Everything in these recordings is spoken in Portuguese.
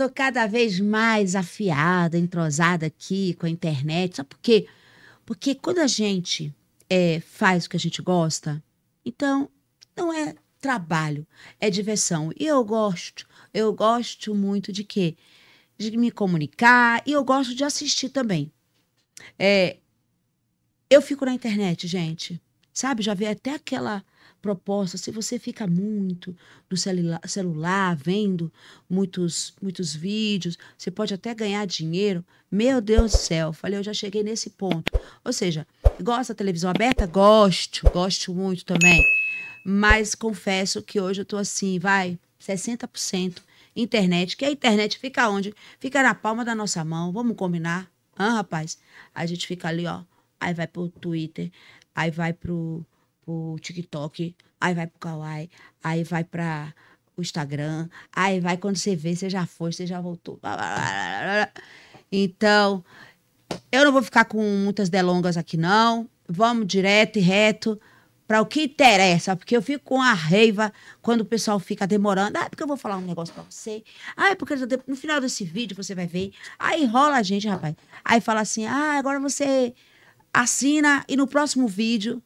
Tô cada vez mais afiada, entrosada aqui com a internet. Sabe por quê? Porque quando a gente é, faz o que a gente gosta, então não é trabalho, é diversão. E eu gosto, eu gosto muito de quê? De me comunicar e eu gosto de assistir também. É, eu fico na internet, gente. Sabe, já vi até aquela proposta, se você fica muito no celular, vendo muitos, muitos vídeos, você pode até ganhar dinheiro. Meu Deus do céu, falei, eu já cheguei nesse ponto. Ou seja, gosta da televisão aberta? Gosto, gosto muito também. Mas confesso que hoje eu tô assim, vai, 60% internet, que a internet fica onde? Fica na palma da nossa mão, vamos combinar? Ah, rapaz, a gente fica ali, ó, aí vai pro Twitter, aí vai pro pro TikTok, aí vai pro Kawaii, aí vai pra o Instagram, aí vai quando você vê, você já foi, você já voltou. então, eu não vou ficar com muitas delongas aqui, não. Vamos direto e reto para o que interessa, porque eu fico com a raiva quando o pessoal fica demorando. Ah, porque eu vou falar um negócio para você. Ah, porque no final desse vídeo você vai ver. Aí rola a gente, rapaz. Aí fala assim: ah, agora você assina e no próximo vídeo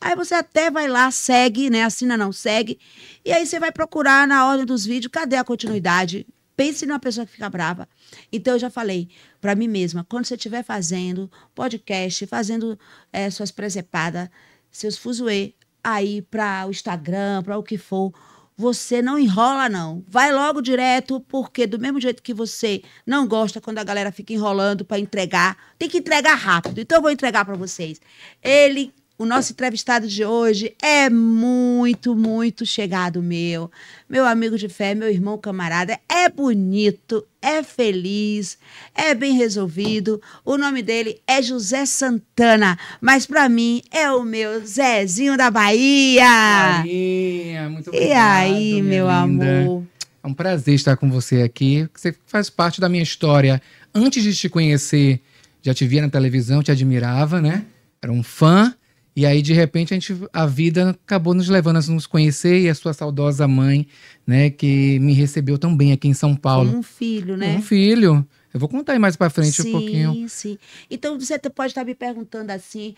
Aí você até vai lá, segue, né? Assina não, segue. E aí você vai procurar na ordem dos vídeos, cadê a continuidade? Pense numa pessoa que fica brava. Então eu já falei para mim mesma, quando você estiver fazendo podcast, fazendo é, suas presepadas, seus fuzuê, aí para o Instagram, para o que for, você não enrola não. Vai logo direto, porque do mesmo jeito que você não gosta quando a galera fica enrolando para entregar, tem que entregar rápido. Então eu vou entregar para vocês. Ele o nosso entrevistado de hoje é muito, muito chegado meu. Meu amigo de fé, meu irmão camarada, é bonito, é feliz, é bem resolvido. O nome dele é José Santana, mas para mim é o meu Zezinho da Bahia. Bahia, muito obrigado. E aí, meu linda. amor? É um prazer estar com você aqui. Você faz parte da minha história. Antes de te conhecer, já te via na televisão, te admirava, né? Era um fã. E aí, de repente, a, gente, a vida acabou nos levando a nos conhecer e a sua saudosa mãe, né, que me recebeu tão bem aqui em São Paulo. um filho, né? um filho. Eu vou contar aí mais para frente sim, um pouquinho. Sim, sim. Então, você pode estar tá me perguntando assim,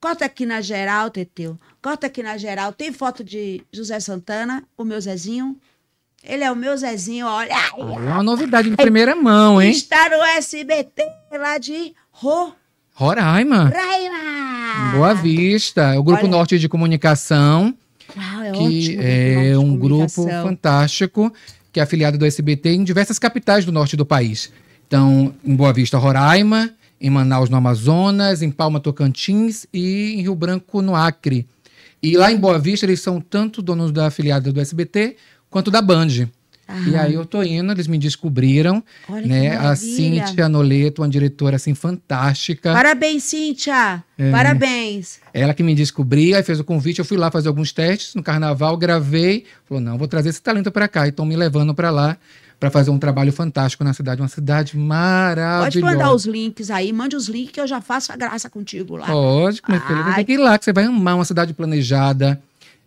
corta aqui na geral, Teteu, corta aqui na geral. Tem foto de José Santana, o meu Zezinho? Ele é o meu Zezinho, olha. É uma novidade de primeira mão, hein? Está no SBT lá de Ro Roraima. Roraima! Boa Vista. o Grupo Olha. Norte de Comunicação. Uau, é que ótimo, é um grupo fantástico que é afiliado do SBT em diversas capitais do norte do país. Então, em Boa Vista, Roraima, em Manaus, no Amazonas, em Palma, Tocantins e em Rio Branco, no Acre. E lá em Boa Vista, eles são tanto donos da afiliada do SBT quanto da Band. Aham. E aí eu tô indo, eles me descobriram, Olha né? A Cíntia Noleto, uma diretora assim fantástica. Parabéns, Cíntia! É. Parabéns! Ela que me descobriu, aí fez o convite, eu fui lá fazer alguns testes no carnaval, gravei, falou: "Não, vou trazer esse talento para cá". E estão me levando para lá para fazer um trabalho fantástico na cidade, uma cidade maravilhosa. Pode mandar os links aí, mande os links que eu já faço a graça contigo lá. Pode, meu filho, tem que ir lá que você vai amar uma cidade planejada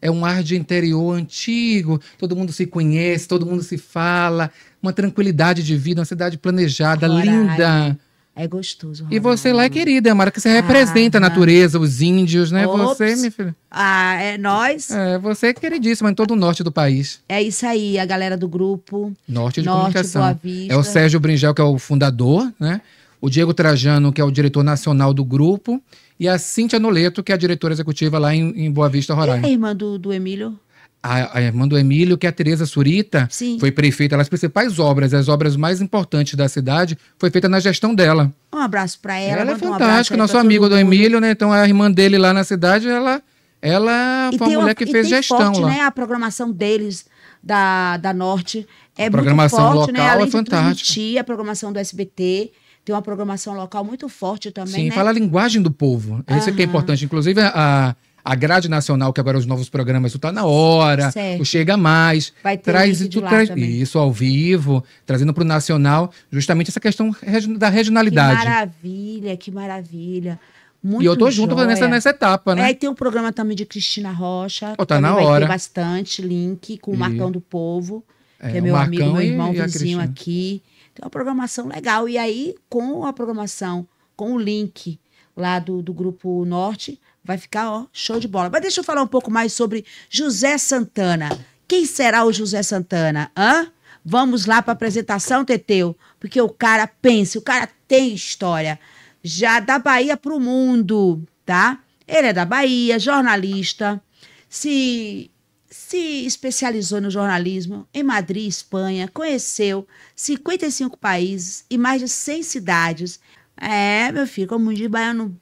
é um ar de interior antigo, todo mundo se conhece, todo mundo se fala, uma tranquilidade de vida, uma cidade planejada, linda. É gostoso. E você lá é querida, Amara, é que você ah, representa a ah, natureza, os índios, né? Ops. Você, minha filha. Ah, é nós. É, você é queridíssima em todo o norte do país. É isso aí, a galera do grupo. Norte de norte, Comunicação. Boa Vista. É o Sérgio Bringel, que é o fundador, né? O Diego Trajano, que é o diretor nacional do grupo e a Cíntia Noleto, que é a diretora executiva lá em, em Boa Vista, Roraima. E a irmã do, do Emílio? A, a, irmã do Emílio, que é a Tereza Surita, Sim. foi prefeita. As principais obras, as obras mais importantes da cidade, foi feita na gestão dela. Um abraço para ela. Ela é fantástica, um nosso amigo do Emílio, né? Então a irmã dele lá na cidade, ela, ela e foi a mulher que fez gestão forte, lá. Né? A programação deles da, da Norte é a programação muito forte, né? local né? Além é fantástica. a programação do SBT tem uma programação local muito forte também. Sim, né? fala a linguagem do povo. Isso é que é ah. importante. Inclusive, a, a grade nacional, que agora os novos programas, tu Tá Na Hora, certo. Chega Mais, Vai ter traz, isso, traz isso ao vivo, trazendo para o nacional justamente essa questão da regionalidade. Que maravilha, que maravilha. Muito e eu tô junto nessa, nessa etapa, né? Aí é, tem um programa também de Cristina Rocha. Oh, tá na hora. bastante link com o Marcão e... do Povo, é, que é, é meu Marcão amigo, meu irmão, vizinho aqui. Tem uma programação legal. E aí, com a programação, com o link lá do, do Grupo Norte, vai ficar, ó, show de bola. Mas deixa eu falar um pouco mais sobre José Santana. Quem será o José Santana? Hã? Vamos lá para a apresentação, Teteu, porque o cara pensa, o cara tem história. Já da Bahia para o mundo, tá? Ele é da Bahia, jornalista, se se especializou no jornalismo em Madrid, Espanha, conheceu 55 países e mais de 100 cidades. É, meu filho, como dia baiano,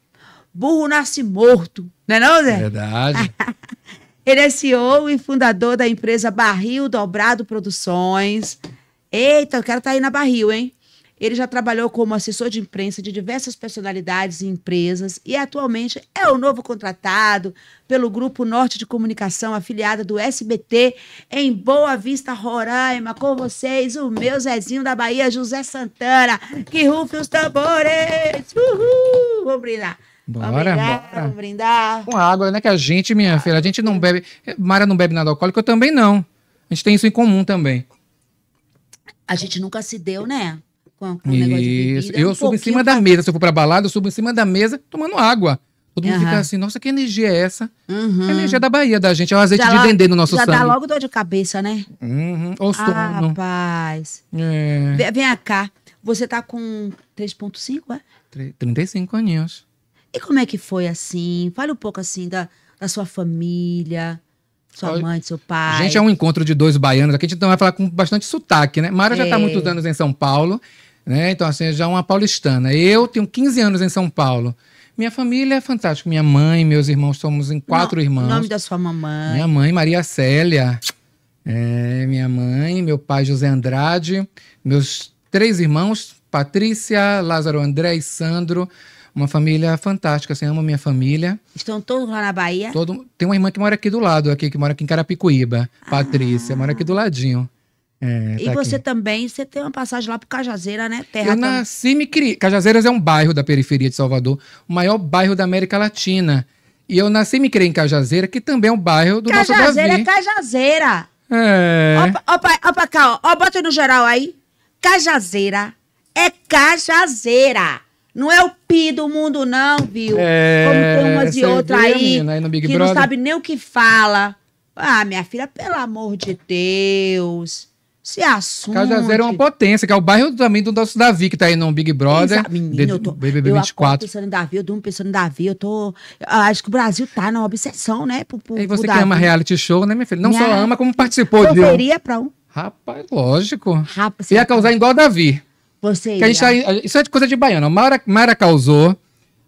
burro nasce morto, não é não, Zé? É verdade. Ele é CEO e fundador da empresa Barril Dobrado Produções. Eita, o cara tá aí na Barril, hein? Ele já trabalhou como assessor de imprensa de diversas personalidades e empresas e atualmente é o novo contratado pelo Grupo Norte de Comunicação, afiliada do SBT, em Boa Vista, Roraima. Com vocês, o meu Zezinho da Bahia, José Santana. Que rufe os tambores! Uhul! Vamos brindar. Bora, vamos brindar, bora. Vamos brindar. Com água, né? Que a gente, minha filha, a gente não bebe. Mara não bebe nada alcoólico, eu também não. A gente tem isso em comum também. A gente nunca se deu, né? com, um negócio de bebida. Eu um subo em cima da mesa. Se eu for pra balada, eu subo em cima da mesa tomando água. Todo mundo fica assim, nossa, que energia é essa? Uhum. É a energia da Bahia da gente, é o azeite já de vender no nosso já sangue. Já dá logo dor de cabeça, né? Uhum. Ou Ah, rapaz. É. Vem, cá, você tá com 3.5, é? 35 aninhos. E como é que foi assim? Fale um pouco assim da, da sua família, sua Olha, mãe, seu pai. Gente, é um encontro de dois baianos aqui, a gente vai falar com bastante sotaque, né? Mara é. já tá é. muitos anos em São Paulo. Né? Então, assim, já uma paulistana. Eu tenho 15 anos em São Paulo. Minha família é fantástica. Minha mãe, meus irmãos, somos em quatro no, irmãos. O nome da sua mamãe? Minha mãe, Maria Célia. É, minha mãe, meu pai, José Andrade. Meus três irmãos, Patrícia, Lázaro André e Sandro. Uma família fantástica, assim, amo minha família. Estão todos lá na Bahia? Todo, tem uma irmã que mora aqui do lado, aqui, que mora aqui em Carapicuíba, ah. Patrícia, mora aqui do ladinho. É, tá e você aqui. também, você tem uma passagem lá pro Cajazeira, né? Terra eu nasci e me criei. Cajazeiras é um bairro da periferia de Salvador, o maior bairro da América Latina. E eu nasci e me criei em Cajazeira, que também é um bairro do Cajazeira nosso Brasil. Cajazeira é Cajazeira. É. Opa, opa, opa cá, ó. Bota no geral aí. Cajazeira é Cajazeira. Não é o pi do mundo, não, viu? É, Como tem umas e é outras aí, aí no Big que Brother. não sabe nem o que fala. Ah, minha filha, pelo amor de Deus. Se assunto. Casa é Zero é uma potência, que é o bairro também do nosso Davi, que tá aí no Big Brother. Exa menina, eu tô, BBB 24. Eu pensando em Davi, eu durmo pensando em Davi, eu tô... Eu acho que o Brasil tá na obsessão, né? Pro, pro, e você que Davi. ama reality show, né, minha filha? Não minha... só ama, como participou dele. Eu de um. pra um. Rapaz, lógico. Rapaz, Ia causar igual Davi. Você que a gente tá, isso é coisa de baiano. Mara, Mara causou.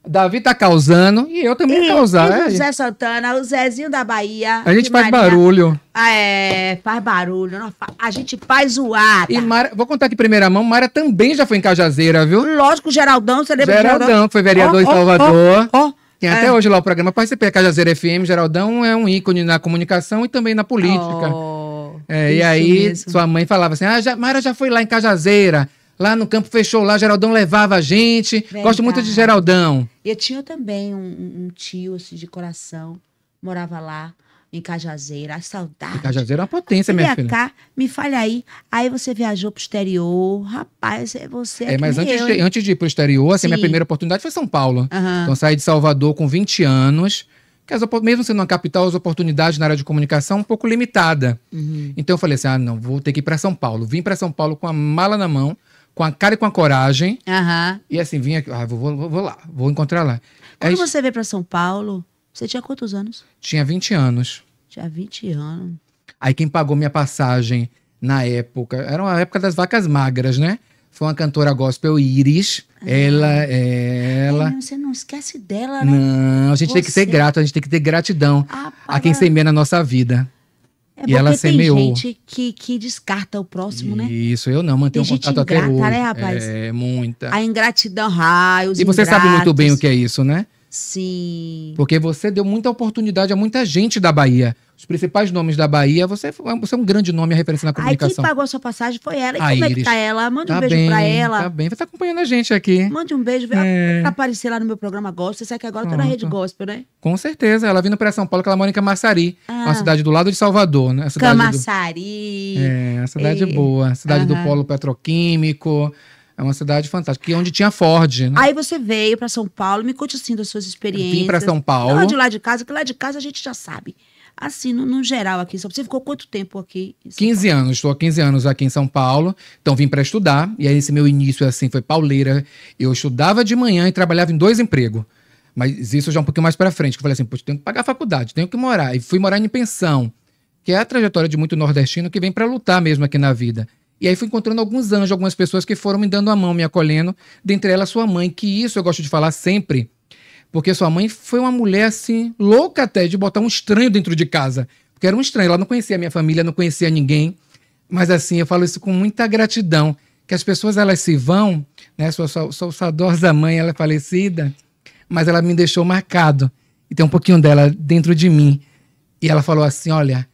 Davi tá causando e eu também e, causar. E José né? Santana, o Zezinho da Bahia. A gente faz Maria, barulho. Ah, é, faz barulho. a gente faz o ar. E tá? Mara, vou contar aqui primeira mão, Mara também já foi em Cajazeira, viu? Lógico, Geraldão, você lembra Geraldão, Geraldão? foi vereador oh, em Salvador. Oh, oh, Tem até é. hoje lá o programa. Participei a Cajazeira FM. Geraldão é um ícone na comunicação e também na política. Oh, é, e aí, mesmo. sua mãe falava assim: ah, já, Mara já foi lá em Cajazeira. Lá no campo fechou lá, Geraldão levava a gente. Gosto muito de Geraldão. Eu tinha também um, um tio assim, de coração, morava lá em Cajazeira. a saudade. Em Cajazeira é uma potência, minha filha. cá, me fale aí. Aí você viajou pro exterior. Rapaz, é você é, é mas antes, eu, de, antes de ir pro exterior, assim, minha primeira oportunidade foi São Paulo. Uhum. Então saí de Salvador com 20 anos. Que as, mesmo sendo uma capital, as oportunidades na área de comunicação um pouco limitada. Uhum. Então eu falei assim: ah, não, vou ter que ir para São Paulo. Vim para São Paulo com a mala na mão com a cara e com a coragem. Uhum. E assim, vinha aqui, ah, vou, vou, vou, lá, vou encontrar lá. Quando Aí, você veio para São Paulo, você tinha quantos anos? Tinha 20 anos. Tinha 20 anos. Aí quem pagou minha passagem na época, era uma época das vacas magras, né? Foi uma cantora gospel Iris. Ah. Ela, ela. você não esquece dela, né? Não, a gente você... tem que ser grato, a gente tem que ter gratidão ah, a quem semeia na nossa vida. É porque e ela tem semeou. gente que, que descarta o próximo, né? Isso, eu não, mantenho tem um contato ingrata, até né, hoje. Né, rapaz? É, muita. A ingratidão, raios. E você ingratos. sabe muito bem o que é isso, né? Sim. Porque você deu muita oportunidade a muita gente da Bahia. Os principais nomes da Bahia, você, é você é um grande nome a referência na comunicação. Aí quem pagou a sua passagem foi ela. E a ah, como Iris. é que tá ela? Mande tá um beijo bem, pra ela. Tá bem, você tá acompanhando a gente aqui. Mande um beijo. É. Pra aparecer lá no meu programa Gospel. Você sabe que agora Pronto. tá na rede Gospel, né? Com certeza. Ela vindo pra São Paulo, que ela mora em Camaçari. Ah. Uma cidade do lado de Salvador, né? Camaçari. Do... É, uma cidade boa. Cidade do polo petroquímico. É uma cidade fantástica. Que onde tinha Ford, né? Aí você veio para São Paulo, me conte assim das suas experiências. Vim para São Paulo. Não, de lá de casa, que lá de casa a gente já sabe. Assim, no, no geral aqui, você ficou quanto tempo aqui? 15 Paulo? anos, estou há 15 anos aqui em São Paulo. Então vim para estudar, e aí esse meu início assim foi pauleira. Eu estudava de manhã e trabalhava em dois empregos. Mas isso já é um pouquinho mais para frente, que eu falei assim, pô, tenho que pagar a faculdade, tenho que morar. E fui morar em pensão, que é a trajetória de muito nordestino que vem para lutar mesmo aqui na vida. E aí fui encontrando alguns anjos, algumas pessoas que foram me dando a mão, me acolhendo, dentre elas sua mãe, que isso eu gosto de falar sempre, porque sua mãe foi uma mulher assim, louca até de botar um estranho dentro de casa, porque era um estranho, ela não conhecia a minha família, não conhecia ninguém, mas assim, eu falo isso com muita gratidão, que as pessoas elas se vão, né, sua, sua, sua saudosa mãe, ela é falecida, mas ela me deixou marcado, e tem um pouquinho dela dentro de mim, e ela falou assim, olha,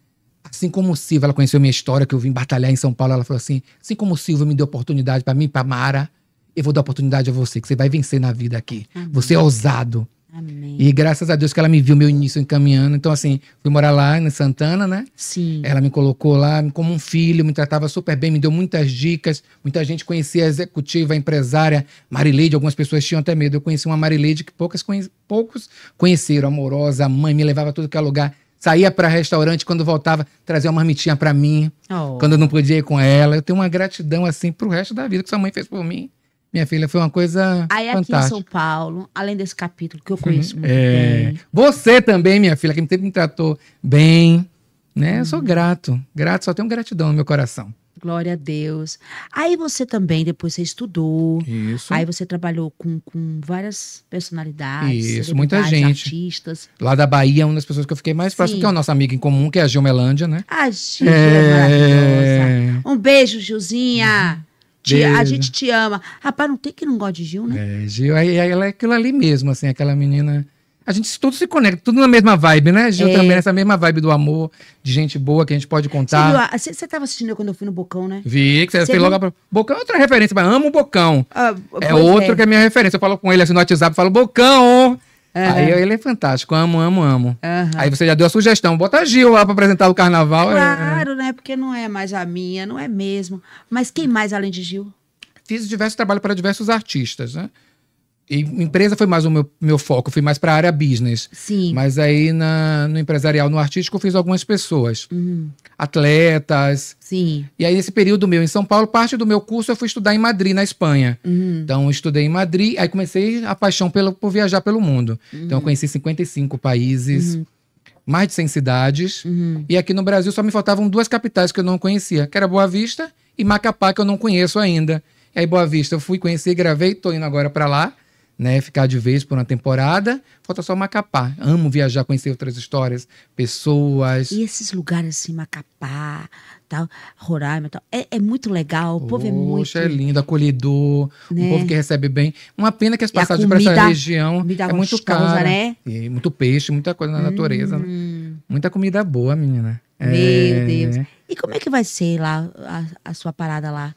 Assim como o Silva, ela conheceu minha história, que eu vim batalhar em São Paulo, ela falou assim: assim como o Silva me deu oportunidade para mim, para Mara, eu vou dar oportunidade a você, que você vai vencer na vida aqui. Amém. Você é ousado. Amém. E graças a Deus que ela me viu meu início encaminhando. Então, assim, fui morar lá em Santana, né? Sim. Ela me colocou lá como um filho, me tratava super bem, me deu muitas dicas. Muita gente conhecia a executiva, a empresária, Marileide. Algumas pessoas tinham até medo. Eu conheci uma Marileide que poucas conhe... poucos conheceram, amorosa, mãe, me levava a tudo que é lugar saía para restaurante, quando voltava, trazia uma marmitinha para mim, oh. quando eu não podia ir com ela. Eu tenho uma gratidão assim pro resto da vida que sua mãe fez por mim. Minha filha, foi uma coisa Aí fantástica. aqui em São Paulo, além desse capítulo que eu conheço uhum. muito é. bem. Você também, minha filha, que sempre me tratou bem, né? Eu sou uhum. grato, grato, só tenho gratidão no meu coração. Glória a Deus. Aí você também, depois você estudou. Isso. Aí você trabalhou com, com várias personalidades. Isso, muita gente. Artistas. Lá da Bahia, é uma das pessoas que eu fiquei mais próximo, que é a nossa amiga em comum, que é a Gil Melândia, né? A Gil é, é... maravilhosa. Um beijo, Gilzinha. Uhum. Te, a gente te ama. Rapaz, não tem que não gosta de Gil, né? É, Gil, aí, ela é aquilo ali mesmo, assim, aquela menina a gente tudo se conecta, tudo na mesma vibe, né? Gil é. também nessa mesma vibe do amor, de gente boa que a gente pode contar. Você estava assistindo quando eu fui no Bocão, né? Vi, que você fez logo a... Bocão é outra referência, mas amo o Bocão. Ah, é outro é. que é minha referência. Eu falo com ele assim no WhatsApp, falo, Bocão! Uhum. Aí ele é fantástico, amo, amo, amo. Uhum. Aí você já deu a sugestão, bota a Gil lá para apresentar o carnaval. É. Claro, é... né? Porque não é mais a minha, não é mesmo. Mas quem mais além de Gil? Fiz diversos trabalhos para diversos artistas, né? E empresa foi mais o meu, meu foco, fui mais para a área business. Sim. Mas aí na, no empresarial, no artístico, eu fiz algumas pessoas. Uhum. Atletas. Sim. E aí, nesse período meu em São Paulo, parte do meu curso eu fui estudar em Madrid, na Espanha. Uhum. Então, estudei em Madrid, aí comecei a paixão pelo, por viajar pelo mundo. Uhum. Então, eu conheci 55 países. Uhum. Mais de 100 cidades. Uhum. E aqui no Brasil só me faltavam duas capitais que eu não conhecia, que era Boa Vista e Macapá, que eu não conheço ainda. E aí, Boa Vista, eu fui, conheci, gravei, tô indo agora para lá né? Ficar de vez por uma temporada. Falta só Macapá. Amo viajar, conhecer outras histórias, pessoas. E esses lugares assim, Macapá, tal, Roraima, tal. É, é muito legal. O Poxa, povo é muito. Poxa, é lindo, acolhedor. Né? Um povo que recebe bem. Uma pena que as passagens para essa região é muito cara. Né? E muito peixe, muita coisa na natureza. Né? Hum. Muita comida boa, menina. Meu é... Deus. E como é que vai ser lá a, a sua parada lá?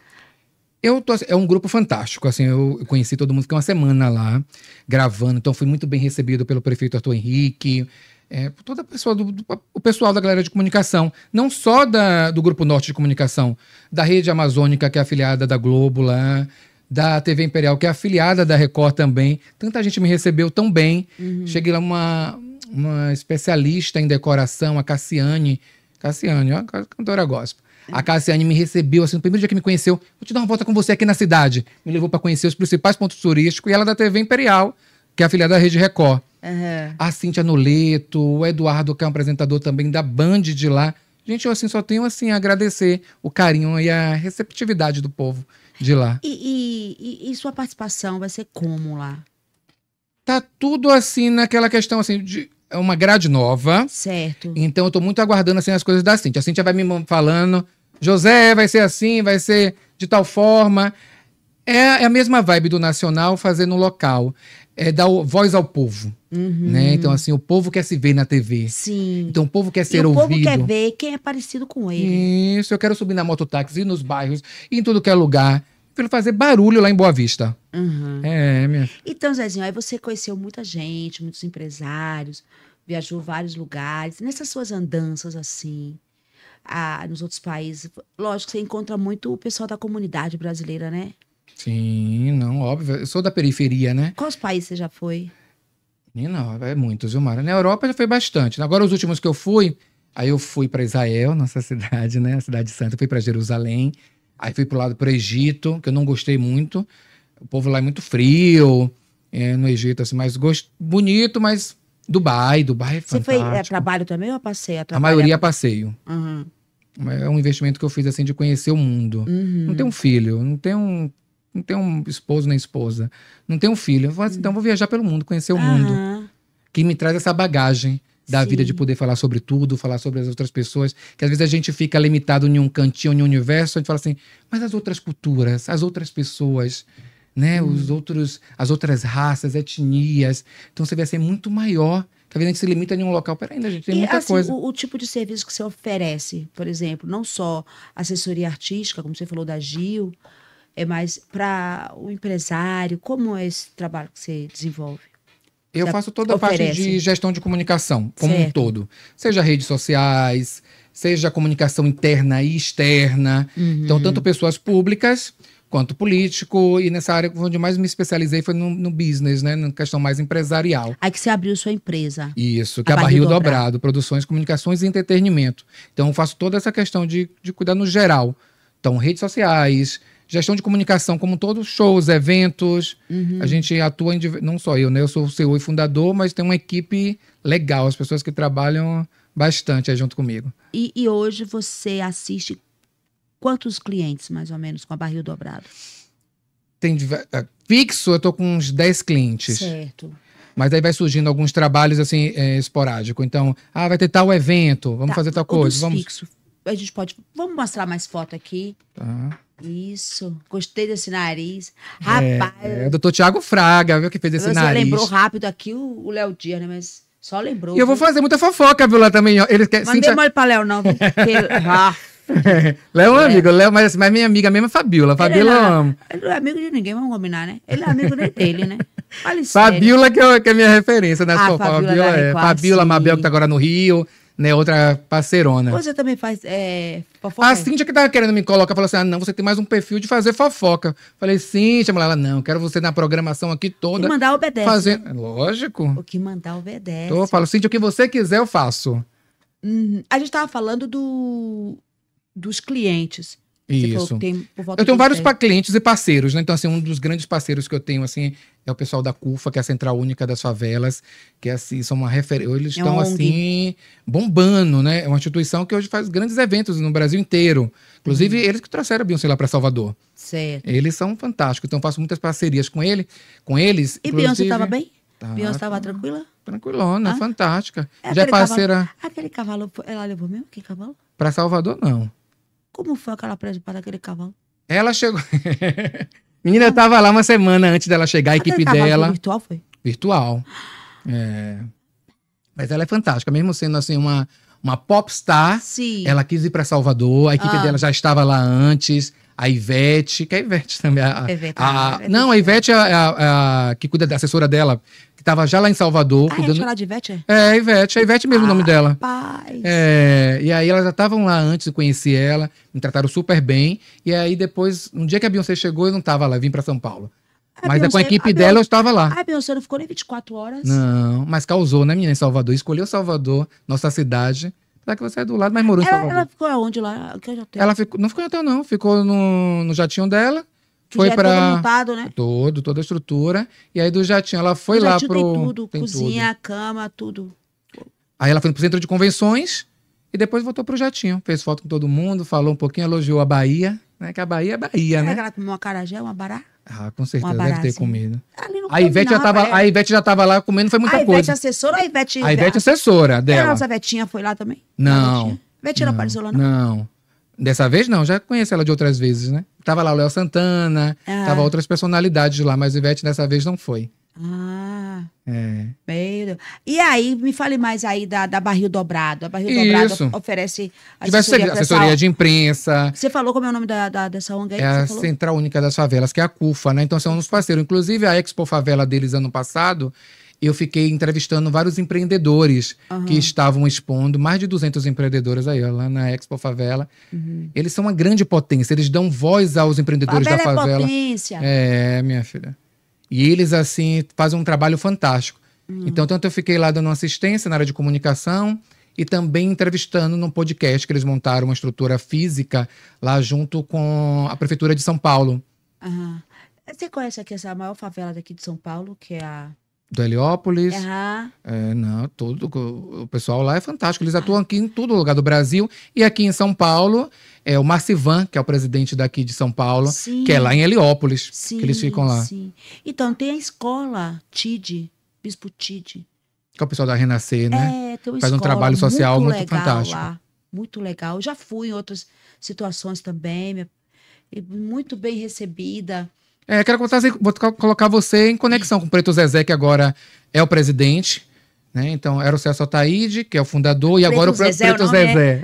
Eu tô, assim, é um grupo fantástico, assim, eu conheci todo mundo, fiquei uma semana lá gravando, então fui muito bem recebido pelo prefeito Arthur Henrique, é, toda a pessoa do, do, o pessoal da galera de comunicação, não só da, do Grupo Norte de Comunicação, da Rede Amazônica, que é afiliada da Globo lá, da TV Imperial, que é afiliada da Record também. Tanta gente me recebeu tão bem. Uhum. Cheguei lá uma, uma especialista em decoração, a Cassiane. Cassiane, ó, cantora gospel. A Cassiane me recebeu, assim, no primeiro dia que me conheceu, vou te dar uma volta com você aqui na cidade. Me levou para conhecer os principais pontos turísticos e ela é da TV Imperial, que é afiliada à Rede Record. Uhum. A Cíntia Noleto, o Eduardo, que é um apresentador também da Band de lá. Gente, eu assim, só tenho assim a agradecer o carinho e a receptividade do povo de lá. E, e, e sua participação vai ser como lá? Tá tudo assim naquela questão assim de é uma grade nova. Certo. Então eu tô muito aguardando assim, as coisas da Cintia. A Cintia vai me falando, José, vai ser assim, vai ser de tal forma. É, é a mesma vibe do Nacional fazer no local. É dar voz ao povo. Uhum. Né? Então, assim, o povo quer se ver na TV. Sim. Então, o povo quer ser e o ouvido. O povo quer ver quem é parecido com ele. Isso, eu quero subir na mototáxi, ir nos bairros, ir em tudo que é lugar pelo fazer barulho lá em Boa Vista. Uhum. É, é, minha... Então, Zezinho, aí você conheceu muita gente, muitos empresários, viajou vários lugares. Nessas suas andanças, assim, a, nos outros países, lógico, você encontra muito o pessoal da comunidade brasileira, né? Sim, não, óbvio. Eu sou da periferia, né? Quais países você já foi? Não, é muitos, viu, Mara? Na Europa já foi bastante. Agora, os últimos que eu fui, aí eu fui para Israel, nossa cidade, né? A cidade santa. Eu fui para Jerusalém. Aí fui pro lado pro Egito, que eu não gostei muito. O povo lá é muito frio, é, no Egito, assim, mas gost... bonito, mas Dubai, Dubai é fantástico. Você foi é, a trabalho também ou é passeio? A, é a maioria é passeio. Uhum. É um investimento que eu fiz, assim, de conhecer o mundo. Uhum. Não tenho um filho, não tenho um não tem um esposo nem esposa, não tenho um filho. Falo, assim, uhum. então vou viajar pelo mundo, conhecer o uhum. mundo. Que me traz essa bagagem da Sim. vida, de poder falar sobre tudo, falar sobre as outras pessoas, que às vezes a gente fica limitado em um cantinho, em um universo, a gente fala assim, mas as outras culturas, as outras pessoas, né, hum. os outros, as outras raças, etnias, então você vê assim, é muito maior, que às vezes a gente se limita em um local, peraí, a gente tem e, muita assim, coisa. O, o tipo de serviço que você oferece, por exemplo, não só assessoria artística, como você falou da Gil, é mais para o empresário, como é esse trabalho que você desenvolve? Eu faço toda a parte de gestão de comunicação, como certo. um todo. Seja redes sociais, seja comunicação interna e externa. Uhum. Então, tanto pessoas públicas quanto político. E nessa área onde mais me especializei foi no, no business, né? Na questão mais empresarial. Aí que você abriu sua empresa. Isso, que a é a Barril Dobrado, Dobrado, Produções, Comunicações e Entretenimento. Então, eu faço toda essa questão de, de cuidar no geral. Então, redes sociais, Gestão de comunicação como todos shows, eventos. Uhum. A gente atua em. Não só eu, né? Eu sou o CEO e fundador, mas tem uma equipe legal, as pessoas que trabalham bastante aí junto comigo. E, e hoje você assiste quantos clientes, mais ou menos, com a barril dobrada? Tem, é, fixo, eu tô com uns 10 clientes. Certo. Mas aí vai surgindo alguns trabalhos assim é, esporádico. Então, ah, vai ter tal evento, vamos tá. fazer tal coisa. Vamos... Fixo. A gente pode. Vamos mostrar mais foto aqui. Tá. Isso. Gostei desse nariz. É, Rapaz. É, é o doutor Tiago Fraga, viu, que fez esse você nariz. Você lembrou rápido aqui o Léo Dias, né? Mas só lembrou. E eu vou fazer muita fofoca, viu, lá também. Ele quer, Mandei Cintia... mal pra Léo, não. Ah. Léo é um é. amigo, Léo, mas, mas minha amiga mesmo é Fabiola. Fabiola ele é, amo. Ele não é amigo de ninguém, vamos combinar, né? Ele é amigo nem dele, né? Fabiola que é, que é minha referência, né? Ah, Fabiola, Fabiola, é, é. Fabiola Mabel, que tá agora no Rio né, outra parceirona. Você também faz é, fofoca? A Cíntia que tava querendo me colocar, falou assim, ah, não, você tem mais um perfil de fazer fofoca. Falei, Cíntia, ela, não, quero você na programação aqui toda. O que mandar obedece. Né? Fazer... Né? Lógico. O que mandar obedece. Então eu falo, Cíntia, o que você quiser eu faço. Hum, a gente tava falando do, dos clientes. Isso. Tem, eu tenho vários para clientes e parceiros, né? Então, assim, um dos grandes parceiros que eu tenho, assim, é o pessoal da CUFA, que é a Central Única das Favelas, que, é, assim, são uma referência. Eles é estão, assim, bombando, né? É uma instituição que hoje faz grandes eventos no Brasil inteiro. Inclusive, uhum. eles que trouxeram a Beyoncé lá para Salvador. Certo. Eles são fantásticos. Então, faço muitas parcerias com, ele, com eles. E Beyoncé estava bem? Tá, Beyoncé estava tranquila? Tranquilona, ah. fantástica. É, Já é parceira. Cavalo, aquele cavalo, ela levou mesmo? Que cavalo? Para Salvador, não. Como foi aquela para daquele cavalo? Ela chegou. Menina, eu tava lá uma semana antes dela chegar, a equipe dela. Virtual foi? Virtual. É. Mas ela é fantástica, mesmo sendo assim uma uma popstar. Sim. Ela quis ir para Salvador, a equipe ah. dela já estava lá antes a Ivete, que é a Ivete também. A, a, a, é não, a Ivete é, é, é a, que cuida da assessora dela, que estava já lá em Salvador. Ah, cuidando... de Ivete? É, a Ivete, a Ivete mesmo ah, o nome dela. Rapaz. É, e aí elas já estavam lá antes, eu conheci ela, me trataram super bem. E aí depois, um dia que a Beyoncé chegou, eu não estava lá, eu vim para São Paulo. A mas Beyoncé, com a equipe a dela eu estava lá. A Beyoncé não ficou nem 24 horas. Não, mas causou, né, menina, em Salvador. Escolheu Salvador, nossa cidade. Será que você é do lado, mas morou em Salvador. Ela ficou aonde lá? Que é Ela ficou, não ficou em hotel, não. Ficou no, no jatinho dela. Que é foi para todo né? Todo, toda a estrutura. E aí do jatinho, ela foi o lá pro... tem tudo. Tem cozinha, tudo. cama, tudo. Aí ela foi pro centro de convenções e depois voltou pro jatinho. Fez foto com todo mundo, falou um pouquinho, elogiou a Bahia, né? Que a Bahia é Bahia, Será né? que ela comeu uma carajé, uma bará? Ah, com certeza, deve ter comido. Ah, a Ivete, já tava, é. a Ivete já tava lá comendo, foi muita a coisa. A Ivete assessora ou a Ivete... A Ivete assessora dela. E a nossa Vetinha foi lá também? Não. A não apareceu lá, não? Não. Dessa vez não, já conheço ela de outras vezes, né? Tava lá o Léo Santana, ah. tava outras personalidades lá, mas a Ivete dessa vez não foi. Ah. É. Meio. E aí, me fale mais aí da, da Barril Dobrado. A Barril Isso. Dobrado oferece assessoria, assessoria de imprensa. Você falou como é o nome da, da dessa ONG aí? É a falou? Central Única das Favelas, que é a CUFA, né? Então são uns parceiros. Inclusive, a Expo Favela deles ano passado, eu fiquei entrevistando vários empreendedores uhum. que estavam expondo, mais de 200 empreendedores aí, lá na Expo Favela. Uhum. Eles são uma grande potência, eles dão voz aos empreendedores Favela da é favela. É potência. É, minha filha. E eles, assim, fazem um trabalho fantástico. Hum. Então, tanto eu fiquei lá dando assistência na área de comunicação e também entrevistando num podcast que eles montaram uma estrutura física lá junto com a Prefeitura de São Paulo. Você conhece aqui essa maior favela daqui de São Paulo, que é a do Heliópolis. Uhum. É, não, tudo. O pessoal lá é fantástico. Eles atuam aqui em todo lugar do Brasil. E aqui em São Paulo, é o Marcivan, que é o presidente daqui de São Paulo, sim. que é lá em Heliópolis. Sim, que eles ficam lá. Sim. Então, tem a escola TID, Bispo TID. Que é o pessoal da Renascer, né? É, tem uma Faz um trabalho social muito, muito fantástico. Lá. Muito legal. já fui em outras situações também. Muito bem recebida. É, quero vou colocar você em conexão com o Preto Zezé, que agora é o presidente. Né? Então, era o Celso Ataíde, que é o fundador, e agora o Preto o Zezé. É... Né?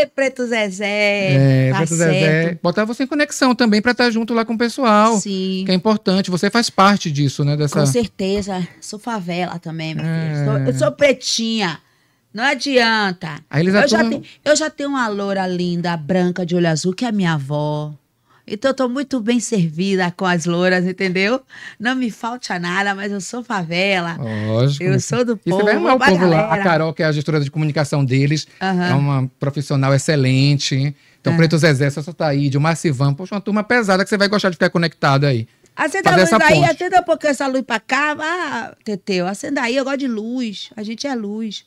É... Preto Zezé. É, tá Preto certo. Zezé. Botar você em conexão também para estar tá junto lá com o pessoal. Sim. Que é importante. Você faz parte disso, né? Dessa... Com certeza. Sou favela também, meu filho. É. eu sou pretinha. Não adianta. eu, atuam... já eu já tenho uma loura linda, branca, de olho azul, que é minha avó. Então, eu tô muito bem servida com as louras, entendeu? Não me falta nada, mas eu sou favela. Lógico. Eu sou do é povo. você vai o povo lá. A Carol, que é a gestora de comunicação deles, uhum. é uma profissional excelente. Então, uhum. Preto Zezé, só tá aí, de uma Sivan, poxa, uma turma pesada que você vai gostar de ficar conectado aí. Acenda Fazer a luz aí, acenda um pouquinho essa luz pra cá. Ah, Teteu, acenda aí, eu gosto de luz. A gente é luz.